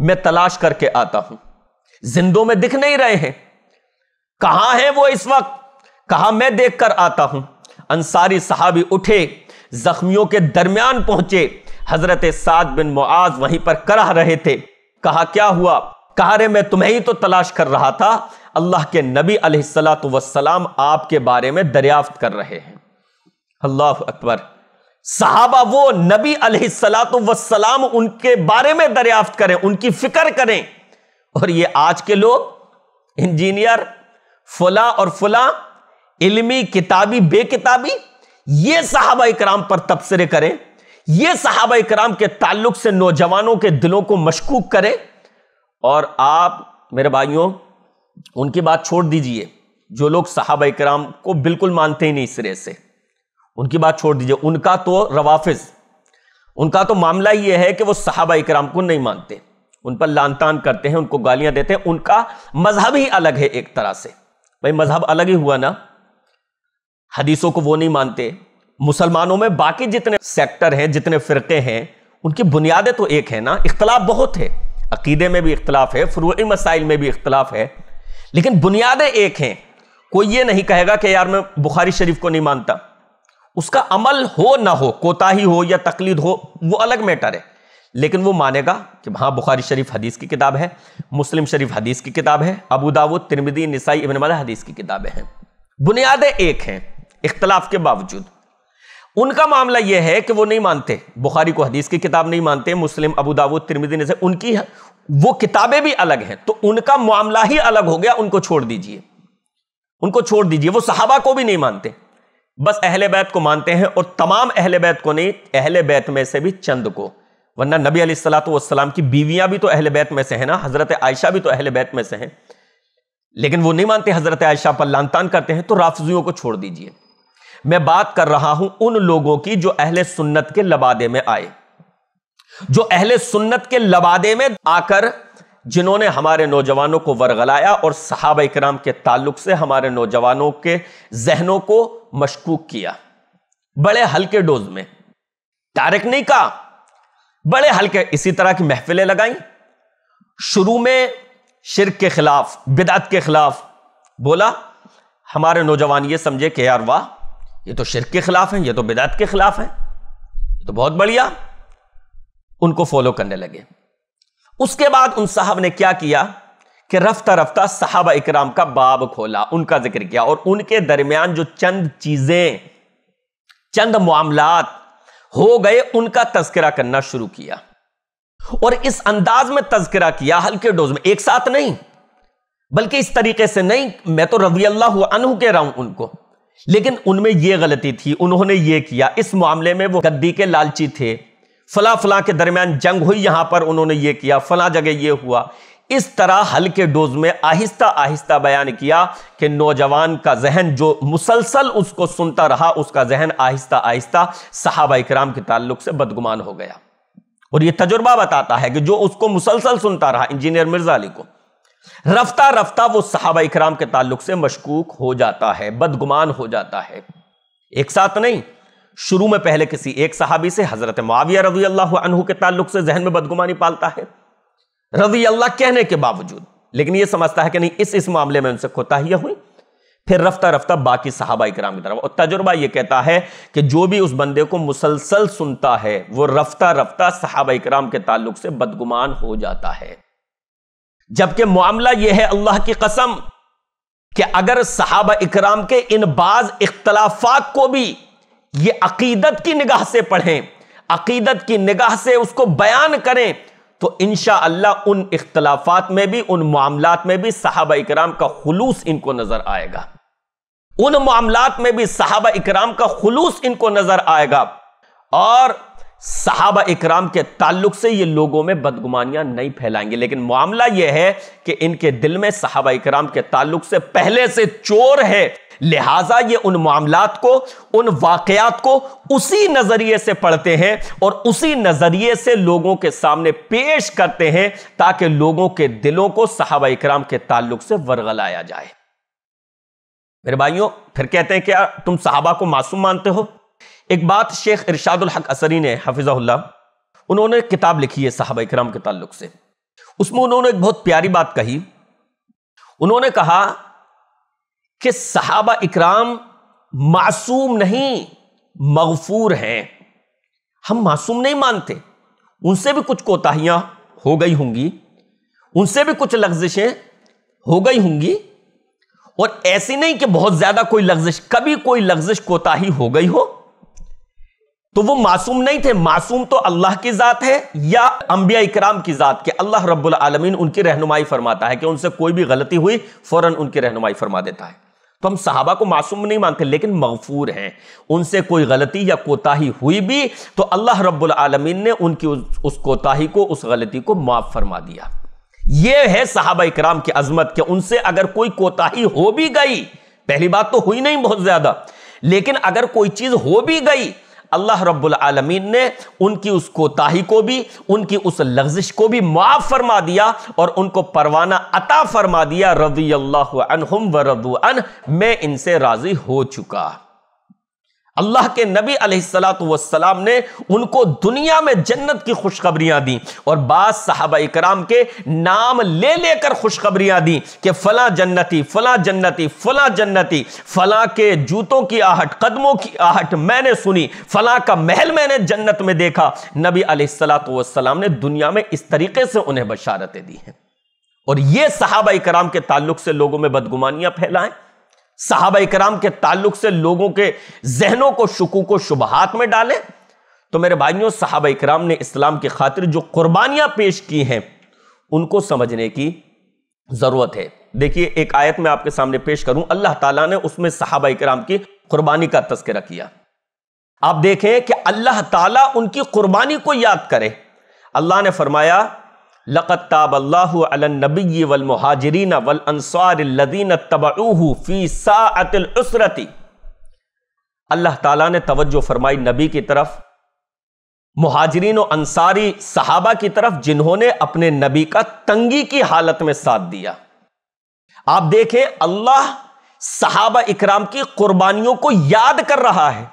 मैं तलाश करके आता हूं जिंदों में दिख नहीं रहे हैं कहां है वो इस वक्त कहा मैं देखकर आता हूं अंसारी साहबी उठे जख्मियों के दरमियान पहुंचे हजरत साद बिन मुआज वहीं पर कराह रहे थे कहा क्या हुआ कहा रे मैं तुम्हें ही तो तलाश कर रहा था अल्लाह के नबी अलैहिस्सलाम आपके बारे में दरियाफ्त कर रहे हैं अल्लाह अकबर साहबा वो नबी अलैहिस्सलाम उनके बारे में दरियाफ्त करें उनकी फिक्र करें और ये आज के लोग इंजीनियर फुला और फुला इल्मी किताबी बेकिताबी ये साहबा कराम पर तबसरे करें ये साहबा कराम के ताल्लुक से नौजवानों के दिलों को मशकूक करें और आप मेरे भाइयों उनकी बात छोड़ दीजिए जो लोग साहबा इकराम को बिल्कुल मानते ही नहीं सिरे से उनकी बात छोड़ दीजिए उनका तो रवाफिज उनका तो मामला यह है कि वो साहबा इकराम को नहीं मानते उन पर तान करते हैं उनको गालियां देते हैं उनका मजहब ही अलग है एक तरह से भाई मजहब अलग ही हुआ ना हदीसों को वो नहीं मानते मुसलमानों में बाकी जितने सेक्टर हैं जितने फ़िरके हैं उनकी बुनियादें तो एक है ना इख्तलाफ बहुत है अकीदे में भी इख्तलाफ है फ्रूई मसाइल में भी इख्तलाफ है लेकिन बुनियादें एक हैं कोई ये नहीं कहेगा कि यार मैं बुखारी शरीफ को नहीं मानता उसका अमल हो ना हो कोताही हो या तकलीद हो वो अलग मैटर है लेकिन वो मानेगा कि हाँ बुखारी शरीफ हदीस की किताब है मुस्लिम शरीफ हदीस की किताब है अबू दाऊद तिरमिदी निसाई इबन माजा हदीस की किताबें हैं बुनियादें एक हैं इख्तलाफ के बावजूद उनका मामला यह है कि वो नहीं मानते बुखारी को हदीस की किताब नहीं मानते मुस्लिम अबू दाऊद तिरमिदी निसाई उनकी वो किताबें भी अलग हैं तो उनका मामला ही अलग हो गया उनको छोड़ दीजिए उनको छोड़ दीजिए वो सहाबा को भी नहीं मानते बस अहले बैत को मानते हैं और तमाम अहले बैत को नहीं अहले बैत में से भी चंद को वरना नबी वसलाम की बीवियां भी तो अहल बैत में से हैं ना हज़रत आयशा भी तो अहल बैत में से हैं लेकिन वो नहीं मानते हज़रत आयशा पर लानतान करते हैं तो राफजियों को छोड़ दीजिए मैं बात कर रहा हूं उन लोगों की जो अहले सुन्नत के लबादे में आए जो अहले सुन्नत के लबादे में आकर जिन्होंने हमारे नौजवानों को वरगलाया और साहब इक्राम के ताल्लुक से हमारे नौजवानों के जहनों को मशकूक किया बड़े हल्के डोज में तारक नहीं कहा बड़े हल्के इसी तरह की महफिलें लगाई शुरू में शिरक के खिलाफ बिदात के खिलाफ बोला हमारे नौजवान ये समझे कि यार वाह ये तो शिरक के खिलाफ है ये तो बिदात के खिलाफ है तो बहुत बढ़िया उनको फॉलो करने लगे उसके बाद उन साहब ने क्या किया कि रफ्ता रफ्ता साहब इकराम का बाब खोला उनका जिक्र किया और उनके दरमियान जो चंद चीजें चंद मामलात हो गए उनका तस्करा करना शुरू किया और इस अंदाज में तस्करा किया हल्के डोज में एक साथ नहीं बल्कि इस तरीके से नहीं मैं तो रजी अल्लाह अनु कह रहा हूं उनको लेकिन उनमें यह गलती थी उन्होंने यह किया इस मामले में वो गद्दी के लालची थे फला फला के दरमियान जंग हुई यहां पर उन्होंने यह किया फला जगह यह हुआ इस तरह हल्के डोज में आहिस्ता आहिस्ता बयान किया कि नौजवान का जहन जो मुसलसल उसको सुनता रहा उसका जहन आहिस्ता आहिस्ता साहबा इक्राम के ताल्लुक से बदगुमान हो गया और यह तजुर्बा बताता है कि जो उसको मुसलसल सुनता रहा इंजीनियर मिर्जा अली को रफ्ता रफ्ता वो साहबा इक्राम के ताल्लुक से मशकूक हो जाता है बदगुमान हो जाता है एक साथ नहीं शुरू में पहले किसी एक सहाबी से हजरत माविया रजी अल्लाह के ताल्लुक से जहन में बदगुमानी पालता है रवि अल्लाह कहने के बावजूद लेकिन यह समझता है कि नहीं इस इस मामले में उनसे कोताहियाँ हुई फिर रफ्ता रफ्ता बाकी सहाबा इक्राम की तरफ और तजुर्बा यह कहता है कि जो भी उस बंदे को मुसलसल सुनता है वह रफ्ता रफ्ता सहाबा इक्राम के ताल्लुक से बदगुमान हो जाता है जबकि मामला यह है अल्लाह की कसम कि अगर सहाबा इक्राम के इन बाज इख्तलाफात को भी ये अकीदत की निगाह से पढ़ें अकीदत की निगाह से उसको बयान करें तो इन उन इख्तलाफात में भी उन मामला में भी साहबा इकराम का खुलूस इनको नजर आएगा उन मामला में भी साहबा इकराम का खुलूस इनको नजर आएगा और साहबा इकराम के ताल्लुक से ये लोगों में बदगुमानियां नहीं फैलाएंगे लेकिन मामला यह है कि इनके दिल में साहबा इकराम के ताल्लुक से पहले से चोर है लिहाजा ये उन मामला को उन वाकयात को उसी नजरिए से पढ़ते हैं और उसी नजरिए से लोगों के सामने पेश करते हैं ताकि लोगों के दिलों को सहाबा इक्राम के ताल्लुक से वरगलाया जाए मेरे भाइयों फिर कहते हैं क्या तुम साहबा को मासूम मानते हो एक बात शेख इरशादुल हक असरी ने हफिजा उन्होंने किताब लिखी है साहब इक्राम के ताल्लुक से उसमें उन्होंने एक बहुत प्यारी बात कही उन्होंने कहा कि सहाबा इकराम मासूम नहीं मगफूर हैं हम मासूम नहीं मानते उनसे भी कुछ कोताहियां हो गई होंगी उनसे भी कुछ लफ्जिशें हो गई होंगी और ऐसी नहीं कि बहुत ज्यादा कोई लफ्जिश कभी कोई लफ्जिश कोताही हो गई हो तो वो मासूम नहीं थे मासूम तो अल्लाह की ज़ात है या अंबिया इकराम की ज़ात के अल्लाह रब्बुल आलमीन उनकी रहनुमाई फरमाता है कि उनसे कोई भी गलती हुई फ़ौरन उनकी रहनुमाई फरमा देता है तो हम सहाबा को मासूम नहीं मानते लेकिन मगफूर हैं उनसे कोई गलती या कोताही हुई भी तो अल्लाह रब्बुल आलमीन ने उनकी उस, उस कोताही को उस गलती को माफ़ फरमा दिया यह है सहाबा इक्राम की अजमत के उनसे अगर कोई कोताही हो भी गई पहली बात तो हुई नहीं बहुत ज़्यादा लेकिन अगर कोई चीज़ हो भी गई अल्लाह रब्बुल आलमीन ने उनकी उस कोताही को भी उनकी उस लफ्जिश को भी माफ़ फरमा दिया और उनको परवाना अता फरमा दिया रजी अल्लाह व रदू अन मैं इनसे राज़ी हो चुका अल्लाह के नबी अलैहिस्सलाम ने उनको दुनिया में जन्नत की खुशखबरियां दी और बाद साहबा कराम के नाम ले लेकर खुशखबरियां दी कि फला जन्नती फला जन्नती फला जन्नती फला के जूतों की आहट कदमों की आहट मैंने सुनी फला का महल मैंने जन्नत में देखा नबी अलैहिस्सलाम ने दुनिया में इस तरीके से उन्हें बशारतें दी हैं और ये साहबा कराम के ताल्लुक से लोगों में बदगुमानियां फैलाएं साहब कराम के ताल्लुक से लोगों के जहनों को शकू को शुबहात में डालें तो मेरे भाइयों साहब कराम ने इस्लाम की खातिर जो कुर्बानियां पेश की हैं उनको समझने की ज़रूरत है देखिए एक आयत में आपके सामने पेश करूं अल्लाह ताला ने उसमें साहब कराम की कुर्बानी का तस्करा किया आप देखें कि अल्लाह ताला उनकी कुर्बानी को याद करे अल्लाह ने फरमाया लक़त्ताबल्लाबी वलमहाजरीन वलअनसारदीन तबाऊ फ़ी सातलसरती अल्लाह ताला ने तवज्जो फरमाई नबी की तरफ महाजरीन अंसारी सहाबा की तरफ जिन्होंने अपने नबी का तंगी की हालत में साथ दिया आप देखें अल्लाह सहाबा इकराम की कुर्बानियों को याद कर रहा है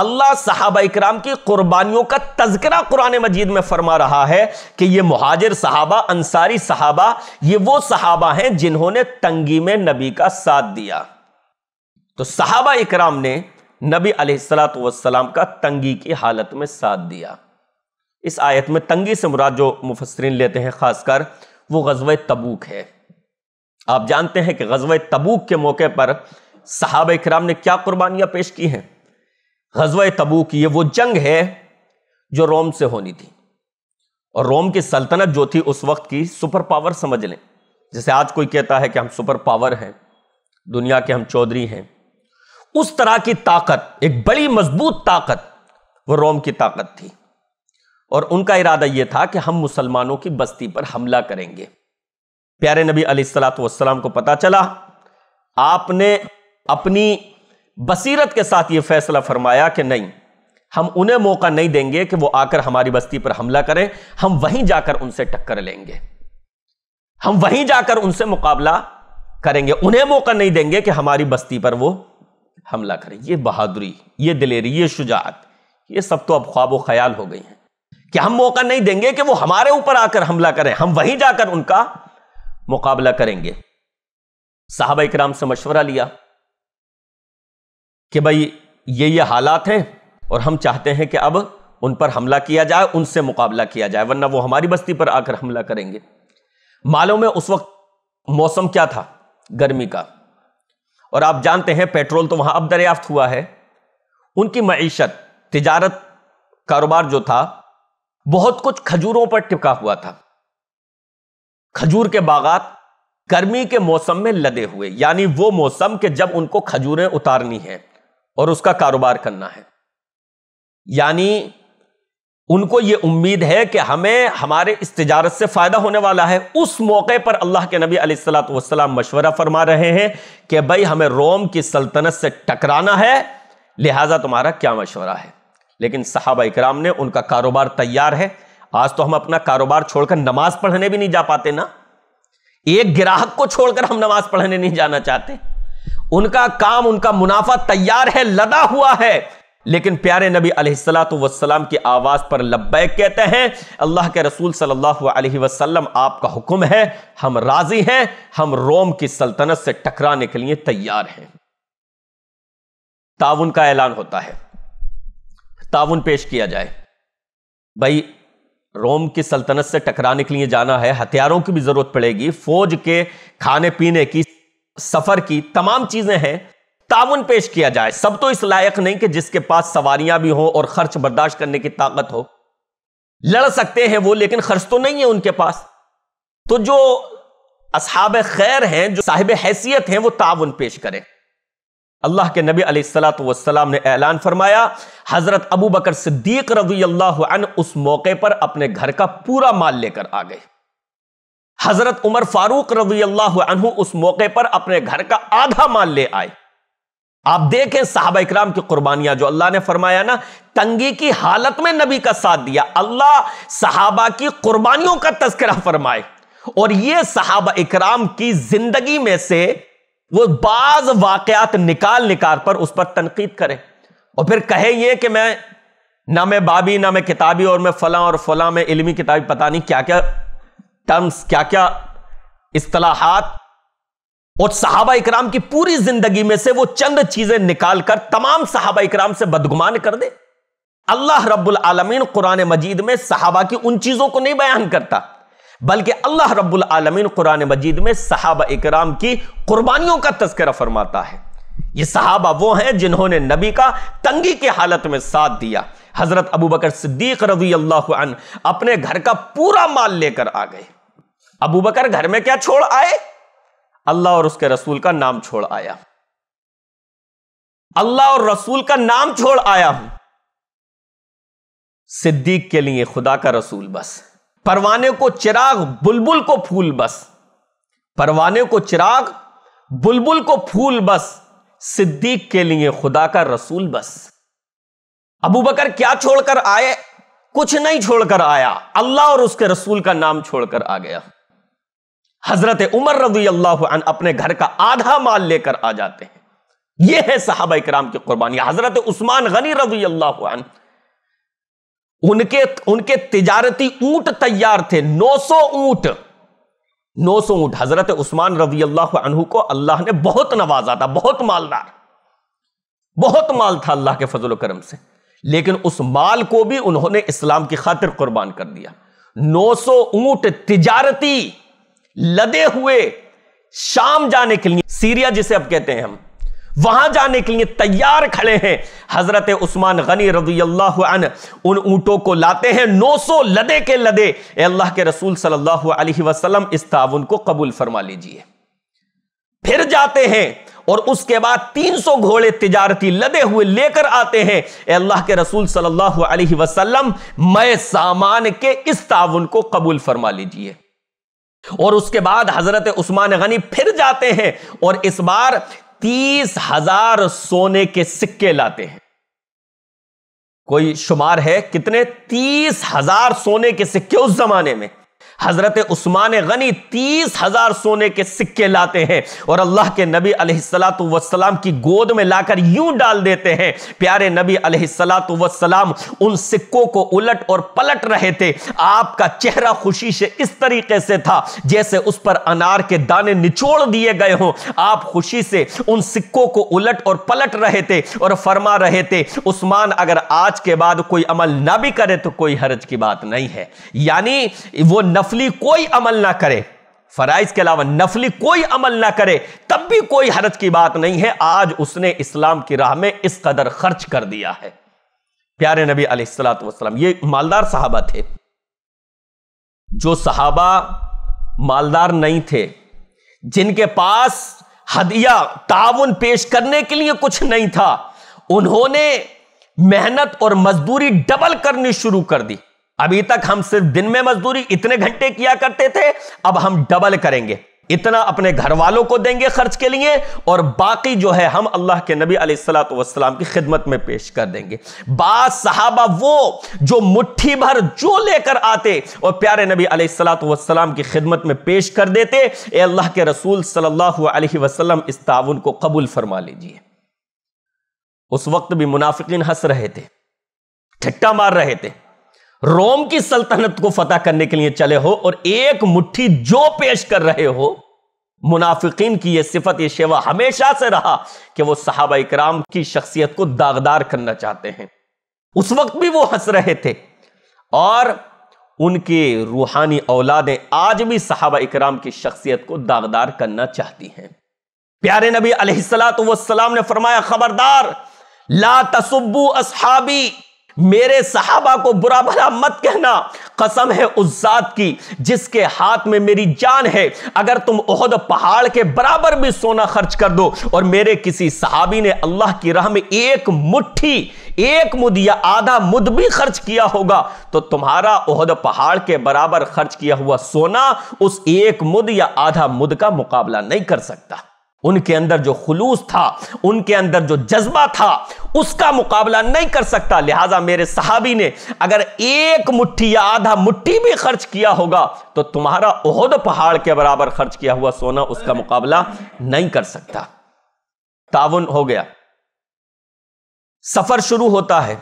अल्लाह साहब इक्राम की कुर्बानियों का तस्करा कुरान मजीद में फरमा रहा है कि ये महाजिर साहबा अंसारी साहबा ये वो साहबा हैं जिन्होंने तंगी में नबी का साथ दिया तो साहबा इक्राम ने नबी सलाम का तंगी की हालत में साथ दिया इस आयत में तंगी से मुराद जो मुफसरीन लेते हैं खासकर वो गजब तबूक है आप जानते हैं कि गजब तबूक के मौके पर साहब इक्राम ने क्या कुर्बानियां पेश की हैं गजवा की ये वो जंग है जो रोम से होनी थी और रोम की सल्तनत जो थी उस वक्त की सुपर पावर समझ लें जैसे आज कोई कहता है कि हम सुपर पावर हैं दुनिया के हम चौधरी हैं उस तरह की ताकत एक बड़ी मजबूत ताकत वो रोम की ताकत थी और उनका इरादा यह था कि हम मुसलमानों की बस्ती पर हमला करेंगे प्यारे नबी अली सलात को पता चला आपने अपनी बसीरत के साथ ये फैसला फरमाया कि नहीं हम उन्हें मौका नहीं देंगे कि वो आकर हमारी बस्ती पर हमला करें हम वहीं जाकर उनसे टक्कर लेंगे हम वहीं जाकर उनसे मुकाबला करेंगे उन्हें मौका नहीं देंगे कि हमारी बस्ती पर वो हमला करें ये बहादुरी ये दिलेरी ये शुजात ये सब तो अब ख्वाब ख्याल हो गई हैं कि हम मौका नहीं देंगे कि वो हमारे ऊपर आकर हमला करें हम वहीं जाकर उनका मुकाबला करेंगे साहब इक्राम से मशवरा लिया कि भाई ये ये हालात हैं और हम चाहते हैं कि अब उन पर हमला किया जाए उनसे मुकाबला किया जाए वरना वो हमारी बस्ती पर आकर हमला करेंगे मालूम में उस वक्त मौसम क्या था गर्मी का और आप जानते हैं पेट्रोल तो वहां अब दरियाफ्त हुआ है उनकी मीशत तजारत कारोबार जो था बहुत कुछ खजूरों पर टिका हुआ था खजूर के बागात गर्मी के मौसम में लदे हुए यानी वो मौसम के जब उनको खजूरें उतारनी है और उसका कारोबार करना है यानी उनको ये उम्मीद है कि हमें हमारे इस तजारत से फ़ायदा होने वाला है उस मौके पर अल्लाह के नबी अलैहिस्सलाम मशवरा फरमा रहे हैं कि भाई हमें रोम की सल्तनत से टकराना है लिहाजा तुम्हारा क्या मशवरा है लेकिन साहबा इकराम ने उनका कारोबार तैयार है आज तो हम अपना कारोबार छोड़कर नमाज पढ़ने भी नहीं जा पाते ना एक ग्राहक को छोड़कर हम नमाज पढ़ने नहीं जाना चाहते उनका काम उनका मुनाफा तैयार है लदा हुआ है लेकिन प्यारे नबी अलैहिस्सलाम की आवाज़ पर लब्बैक कहते हैं अल्लाह के रसूल सल्लल्लाहु अलैहि वसल्लम आपका हुक्म है हम राज़ी हैं हम रोम की सल्तनत से टकराने के लिए तैयार हैं ताउन का ऐलान होता है ताउन पेश किया जाए भाई रोम की सल्तनत से टकराने के लिए जाना है हथियारों की भी ज़रूरत पड़ेगी फौज के खाने पीने की सफर की तमाम चीजें हैं ताउन पेश किया जाए सब तो इस लायक नहीं कि जिसके पास सवारियां भी हो और खर्च बर्दाश्त करने की ताकत हो लड़ सकते हैं वो लेकिन खर्च तो नहीं है उनके पास तो जो असहाब खैर हैं जो साहिब हैसियत हैं वो ताउन पेश करें अल्लाह के नबी सलाम ने ऐलान फरमाया हजरत अबू बकर सिद्दीक रजी अल्लाह उस मौके पर अपने घर का पूरा माल लेकर आ गए हजरत उमर फारूक रजी अल्लाह उस मौके पर अपने घर का आधा माल ले आए आप देखें साहब इक्राम की कुर्बानियां जो अल्लाह ने फरमाया ना तंगी की हालत में नबी का साथ दिया अल्लाह साहबा की कुर्बानियों का तस्करा फरमाए और ये साहब इक्राम की जिंदगी में से वो बाज वाकयात निकाल निकाल पर उस पर तनकीद करें और फिर कहे ये कि मैं ना मैं बाबी ना मैं किताबी और मैं फला और फला में इलमी किताबी पता नहीं क्या क्या टर्म्स क्या क्या इस्तलाहात और सहाबा इकराम की पूरी जिंदगी में से वो चंद चीजें निकालकर तमाम सहाबा इकराम से बदगुमान कर दे अल्लाह रब्बुल आलमीन कुरान मजीद में सहाबा की उन चीजों को नहीं बयान करता बल्कि अल्लाह रब्बुल आलमीन कुरान मजीद में सहाबा इकराम की कुर्बानियों का तस्करा फरमाता है ये सहाबा वो हैं जिन्होंने नबी का तंगी की हालत में साथ दिया हजरत अबू बकर सिद्दीक रजी अल्लाह अपने घर का पूरा माल लेकर आ गए अबू बकर घर में क्या छोड़ आए अल्लाह और उसके रसूल का नाम छोड़ आया अल्लाह और रसूल का नाम छोड़ आया हूं सिद्दीक के लिए खुदा का रसूल बस परवाने को चिराग बुलबुल को फूल बस परवाने को चिराग बुलबुल को फूल बस सिद्दीक के लिए खुदा का रसूल बस अबू बकर क्या छोड़कर आए कुछ नहीं छोड़कर आया अल्लाह और उसके रसूल का नाम छोड़कर आ गया हजरत उमर रजी अल्लाह अपने घर का आधा माल लेकर आ जाते हैं यह है साहब कराम की कुर्बानी हजरत उस्मान गनी रजी अल्लाह उनके उनके तिजारती ऊंट तैयार थे 900 ऊंट नौ सौ ऊंट हजरत उस्मान रजी अल्लाह अनहू को अल्लाह ने बहुत नवाजा था बहुत मालदार बहुत माल था अल्लाह के फजल करम से लेकिन उस माल को भी उन्होंने इस्लाम की खातिर कुर्बान कर दिया नौ सौ ऊंट तिजारती लदे हुए शाम जाने के लिए सीरिया जिसे अब कहते हैं हम वहां जाने के लिए तैयार खड़े हैं हजरत उस्मान गनी रजी अल्लाह उन ऊंटों को लाते हैं 900 लदे के लदे अल्लाह के रसूल सल्लल्लाहु अलैहि वसल्लम इस तावन को कबूल फरमा लीजिए फिर जाते हैं और उसके बाद 300 घोड़े तिजारती लदे हुए लेकर आते हैं अल्लाह के रसूल सल्लल्लाहु अलैहि वसल्लम मैं सामान के इस तावन को कबूल फरमा लीजिए और उसके बाद हजरत उस्मान गनी फिर जाते हैं और इस बार तीस हजार सोने के सिक्के लाते हैं कोई शुमार है कितने तीस हजार सोने के सिक्के उस जमाने में हजरत उस्मान गनी तीस हजार सोने के सिक्के लाते हैं और अल्लाह के नबी अलैहिस्सलाम की गोद में लाकर यूं डाल देते हैं प्यारे नबी अलैहिस्सलाम उन सिक्कों को उलट और पलट रहे थे आपका चेहरा खुशी से इस तरीके से था जैसे उस पर अनार के दाने निचोड़ दिए गए हों आप खुशी से उन सिक्कों को उलट और पलट रहे थे और फरमा रहे थे उस्मान अगर आज के बाद कोई अमल ना भी करे तो कोई हर्ज की बात नहीं है यानी वो नफ नफली कोई अमल ना करे फ़राइज के अलावा नफली कोई अमल ना करे तब भी कोई हरज की बात नहीं है आज उसने इस्लाम की राह में इस कदर खर्च कर दिया है प्यारे नबी अलैहिस्सलाम ये मालदार साहबा थे जो साहबा मालदार नहीं थे जिनके पास हदिया ताउन पेश करने के लिए कुछ नहीं था उन्होंने मेहनत और मजदूरी डबल करनी शुरू कर दी अभी तक हम सिर्फ दिन में मजदूरी इतने घंटे किया करते थे अब हम डबल करेंगे इतना अपने घर वालों को देंगे खर्च के लिए और बाकी जो है हम अल्लाह के नबी अलैहिस्सलाम की खिदमत में पेश कर देंगे सहाबा वो जो मुट्ठी भर जो लेकर आते और प्यारे नबी अलैहिस्सलाम की खिदमत में पेश कर देते अल्लाह के रसूल सल्लल्लाहु अलैहि वसल्लम इस ताउन को कबूल फरमा लीजिए उस वक्त भी मुनाफिकीन हंस रहे थे ठट्टा मार रहे थे रोम की सल्तनत को फतह करने के लिए चले हो और एक मुट्ठी जो पेश कर रहे हो मुनाफिकीन की यह सिफत यह शेवा हमेशा से रहा कि वो सहाबा इकराम की शख्सियत को दागदार करना चाहते हैं उस वक्त भी वो हंस रहे थे और उनके रूहानी औलादें आज भी सहाबा इकराम की शख्सियत को दागदार करना चाहती हैं प्यारे नबी सलाम ने फरमाया खबरदार ला तसुब्बू असहाबी मेरे सहाबा को बुरा भला मत कहना कसम है उस जात की जिसके हाथ में मेरी जान है अगर तुम ओहद पहाड़ के बराबर भी सोना खर्च कर दो और मेरे किसी सहाबी ने अल्लाह की राह में एक मुट्ठी एक मुद या आधा मुद भी खर्च किया होगा तो तुम्हारा ओहद पहाड़ के बराबर खर्च किया हुआ सोना उस एक मुद या आधा मुद का मुकाबला नहीं कर सकता उनके अंदर जो खुलूस था उनके अंदर जो जज्बा था उसका मुकाबला नहीं कर सकता लिहाजा मेरे सहाबी ने अगर एक मुट्ठी या आधा मुट्ठी भी खर्च किया होगा तो तुम्हारा ओहद पहाड़ के बराबर खर्च किया हुआ सोना उसका मुकाबला नहीं कर सकता तावन हो गया सफर शुरू होता है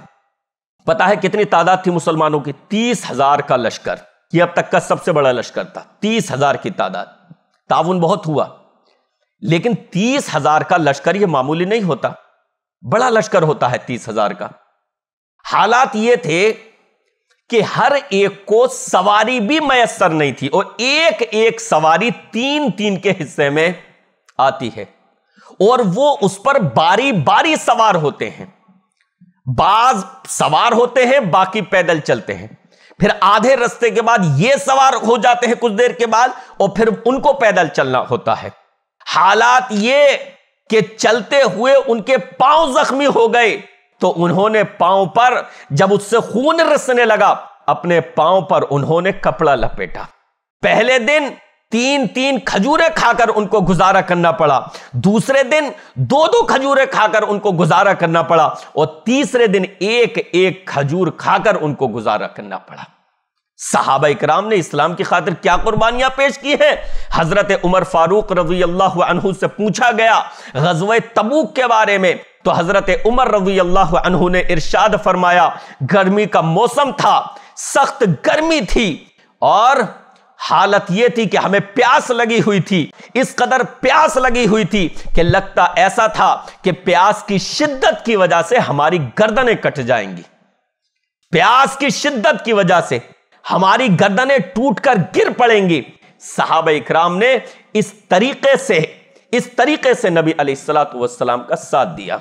पता है कितनी तादाद थी मुसलमानों की तीस हजार का लश्कर यह अब तक का सबसे बड़ा लश्कर था तीस हजार की तादाद ताउन बहुत हुआ लेकिन तीस हजार का लश्कर यह मामूली नहीं होता बड़ा लश्कर होता है तीस हजार का हालात यह थे कि हर एक को सवारी भी मैसर नहीं थी और एक एक सवारी तीन तीन के हिस्से में आती है और वो उस पर बारी बारी सवार होते हैं बाज सवार होते हैं बाकी पैदल चलते हैं फिर आधे रस्ते के बाद ये सवार हो जाते हैं कुछ देर के बाद और फिर उनको पैदल चलना होता है हालात ये कि चलते हुए उनके पांव जख्मी हो गए तो उन्होंने पांव पर जब उससे खून रसने लगा अपने पांव पर उन्होंने कपड़ा लपेटा पहले दिन तीन तीन खजूरें खाकर उनको गुजारा करना पड़ा दूसरे दिन दो दो खजूरें खाकर उनको गुजारा करना पड़ा और तीसरे दिन एक एक खजूर खाकर उनको गुजारा करना पड़ा सहाबा इकराम ने इस्लाम की खातिर क्या कुर्बानियां पेश की हैं हजरत उमर फारूक रजी अल्लाह अनहु से पूछा गया गजव तबूक के बारे में तो हजरत उमर रजी अल्लाह अनहु ने इरशाद फरमाया गर्मी का मौसम था सख्त गर्मी थी और हालत यह थी कि हमें प्यास लगी हुई थी इस कदर प्यास लगी हुई थी कि लगता ऐसा था कि प्यास की शिद्दत की वजह से हमारी गर्दनें कट जाएंगी प्यास की शिद्दत की वजह से हमारी गर्दनें टूटकर गिर पड़ेंगी साहब इकराम ने इस तरीके से इस तरीके से नबी अलीसलाम का साथ दिया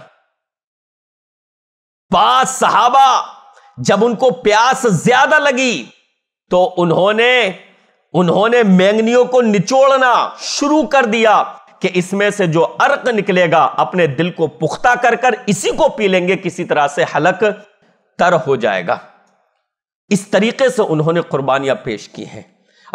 बाद सहाबा जब उनको प्यास ज्यादा लगी तो उन्होंने उन्होंने मैंगनियों को निचोड़ना शुरू कर दिया कि इसमें से जो अर्क निकलेगा अपने दिल को पुख्ता कर कर इसी को पी लेंगे किसी तरह से हलक तर हो जाएगा इस तरीके से उन्होंने कुर्बानियां पेश की हैं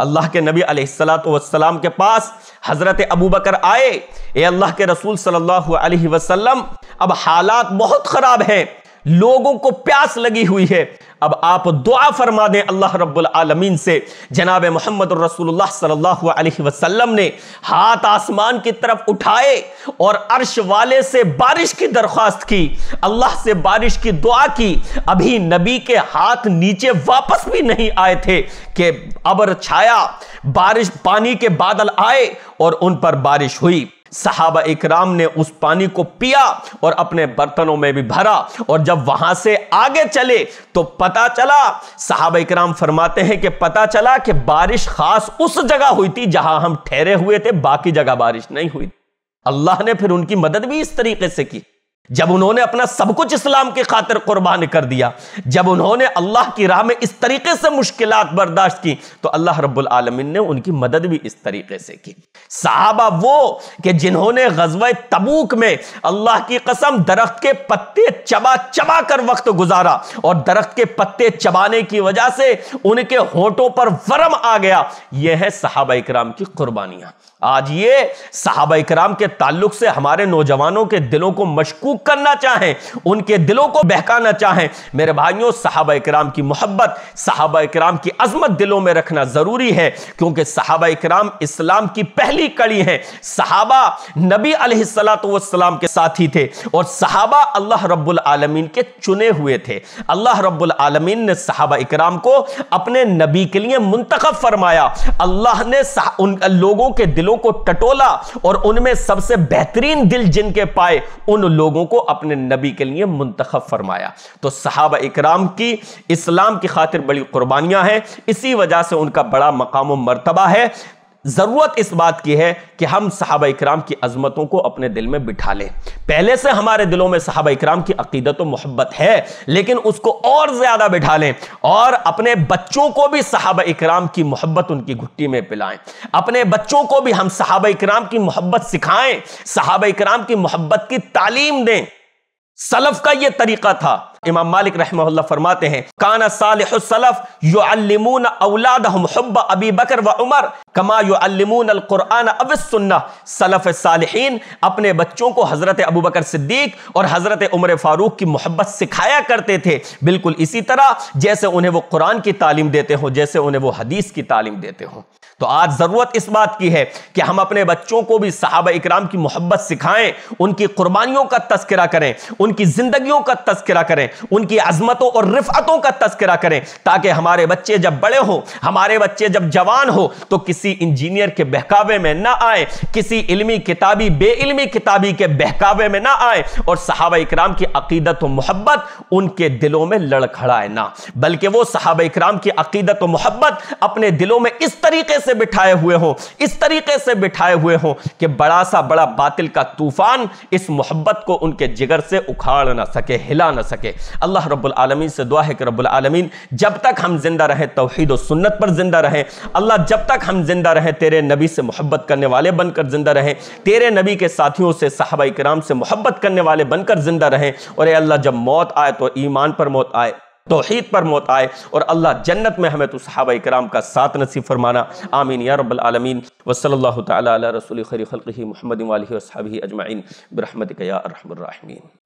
अल्लाह के नबी अलैहिस्सलाम के पास हज़रत अबू बकर आए ए अल्लाह के रसूल सल्लल्लाहु अलैहि वसल्लम अब हालात बहुत ख़राब हैं लोगों को प्यास लगी हुई है अब आप दुआ फरमा दें अल्लाह रब्बुल आलमीन से जनाब मोहम्मद रसूलुल्लाह सल्लल्लाहु अलैहि वसल्लम ने हाथ आसमान की तरफ उठाए और अर्श वाले से बारिश की दरख्वास्त की अल्लाह से बारिश की दुआ की अभी नबी के हाथ नीचे वापस भी नहीं आए थे कि अबर छाया बारिश पानी के बादल आए और उन पर बारिश हुई सहाबा इकराम ने उस पानी को पिया और अपने बर्तनों में भी भरा और जब वहां से आगे चले तो पता चला सहाबा इकराम फरमाते हैं कि पता चला कि बारिश खास उस जगह हुई थी जहां हम ठहरे हुए थे बाकी जगह बारिश नहीं हुई अल्लाह ने फिर उनकी मदद भी इस तरीके से की जब उन्होंने अपना सब कुछ इस्लाम की खातिर कुर्बान कर दिया जब उन्होंने अल्लाह की राह में इस तरीके से मुश्किल बर्दाश्त की तो अल्लाह रब्बुल आलमीन ने उनकी मदद भी इस तरीके से की साहबा वो कि जिन्होंने गजब तबूक में अल्लाह की कसम दरख्त के पत्ते चबा चबा कर वक्त गुजारा और दरख्त के पत्ते चबाने की वजह से उनके होठों पर वरम आ गया यह है साहबा इक्राम की कुर्बानियां आज ये साहब कराम के ताल्लुक से हमारे नौजवानों के दिलों को मशकूक करना चाहें उनके दिलों को बहकाना चाहें मेरे भाइयों साहब कराम की मोहब्बत साहब कराम की अजमत दिलों में रखना ज़रूरी है क्योंकि साहब कराम इस्लाम की पहली कड़ी है साहबा नबी अलैहिस्सलाम के साथी थे और साहबा अल्लाह रबालमीन आलमीन के चुने हुए थे अल्लाह रबालमीन ने साहबा इकराम को अपने नबी के लिए मुंतखब फरमाया अल्लाह ने उन लोगों के दिलों दिलों को टटोला और उनमें सबसे बेहतरीन दिल जिनके पाए उन लोगों को अपने नबी के लिए मुंतखब फरमाया तो साहब इकराम की इस्लाम की खातिर बड़ी कुर्बानियां हैं इसी वजह से उनका बड़ा मकाम मरतबा है जरूरत इस बात की है कि हम साहब इक्राम की अजमतों को अपने दिल में बिठा लें पहले से हमारे दिलों में साहब इक्राम की अकीदत मोहब्बत है लेकिन उसको और ज्यादा बिठा लें और अपने बच्चों को भी साहब इक्राम की मोहब्बत उनकी घुट्टी में पिलाएं अपने बच्चों को भी हम साहब इक्राम की मोहब्बत सिखाएं साहब इक्राम की मोहब्बत की तालीम दें सलफ का यह तरीका था इमाम मालिक रहमल्ला फरमाते हैं काना सालफ युमून औलाद हब्ब अबी बकर व उमर कमा युमून अलकुरान अवसन्ना सलफ़ सालहीन अपने बच्चों को हज़रत अबू बकर सिद्दीक और हज़रत उमर फ़ारूक की मोहब्बत सिखाया करते थे बिल्कुल इसी तरह जैसे उन्हें वो कुरान की तालीम देते हो जैसे उन्हें वो हदीस की तालीम देते हो तो आज ज़रूरत इस बात की है कि हम अपने बच्चों को भी साहब इकराम की मोहब्बत सिखाएं उनकी कुर्बानियों का तस्करा करें उनकी ज़िंदगियों का तस्करा करें उनकी अजमतों और रिफतों का तस्करा करें ताकि हमारे बच्चे जब बड़े हो हमारे बच्चे जब जवान हो तो किसी इंजीनियर के बहकावे में ना आए किसी इल्मी किताबी बेइल्मी किताबी के बहकावे में ना आए और सहाबा इक्राम की अकीदत और मोहब्बत उनके दिलों में लड़खड़ाए ना बल्कि वो सहाबा इक्राम की अकीदत और मोहब्बत अपने दिलों में इस तरीके से बिठाए हुए हों इस तरीके से बिठाए हुए हों कि बड़ा सा बड़ा बातिल का तूफान इस मोहब्बत को उनके जिगर से उखाड़ ना सके हिला ना सके अल्लाह रबालमीन से दुआ है कि रबालमीन जब तक हम जिंदा रहें तोहहीद व सुन्नत पर जिंदा रहें अल्लाह जब तक हम जिंदा रहें तेरे नबी से मोहब्बत करने वाले बनकर जिंदा रहें तेरे नबी के साथियों से साहबा कराम से मोहब्बत करने वाले बनकर जिंदा रहें और अल्लाह जब मौत आए तो ईमान पर मौत आए तोहहीद पर मौत आए और अल्लाह जन्नत में हमें तो सहाबा कराम का साथ नसीब फरमाना आमीन या रबालमीन वसल तला रसूल खरी खल महमद वाली वसाबी अजमाइन बरहमत या रहमीन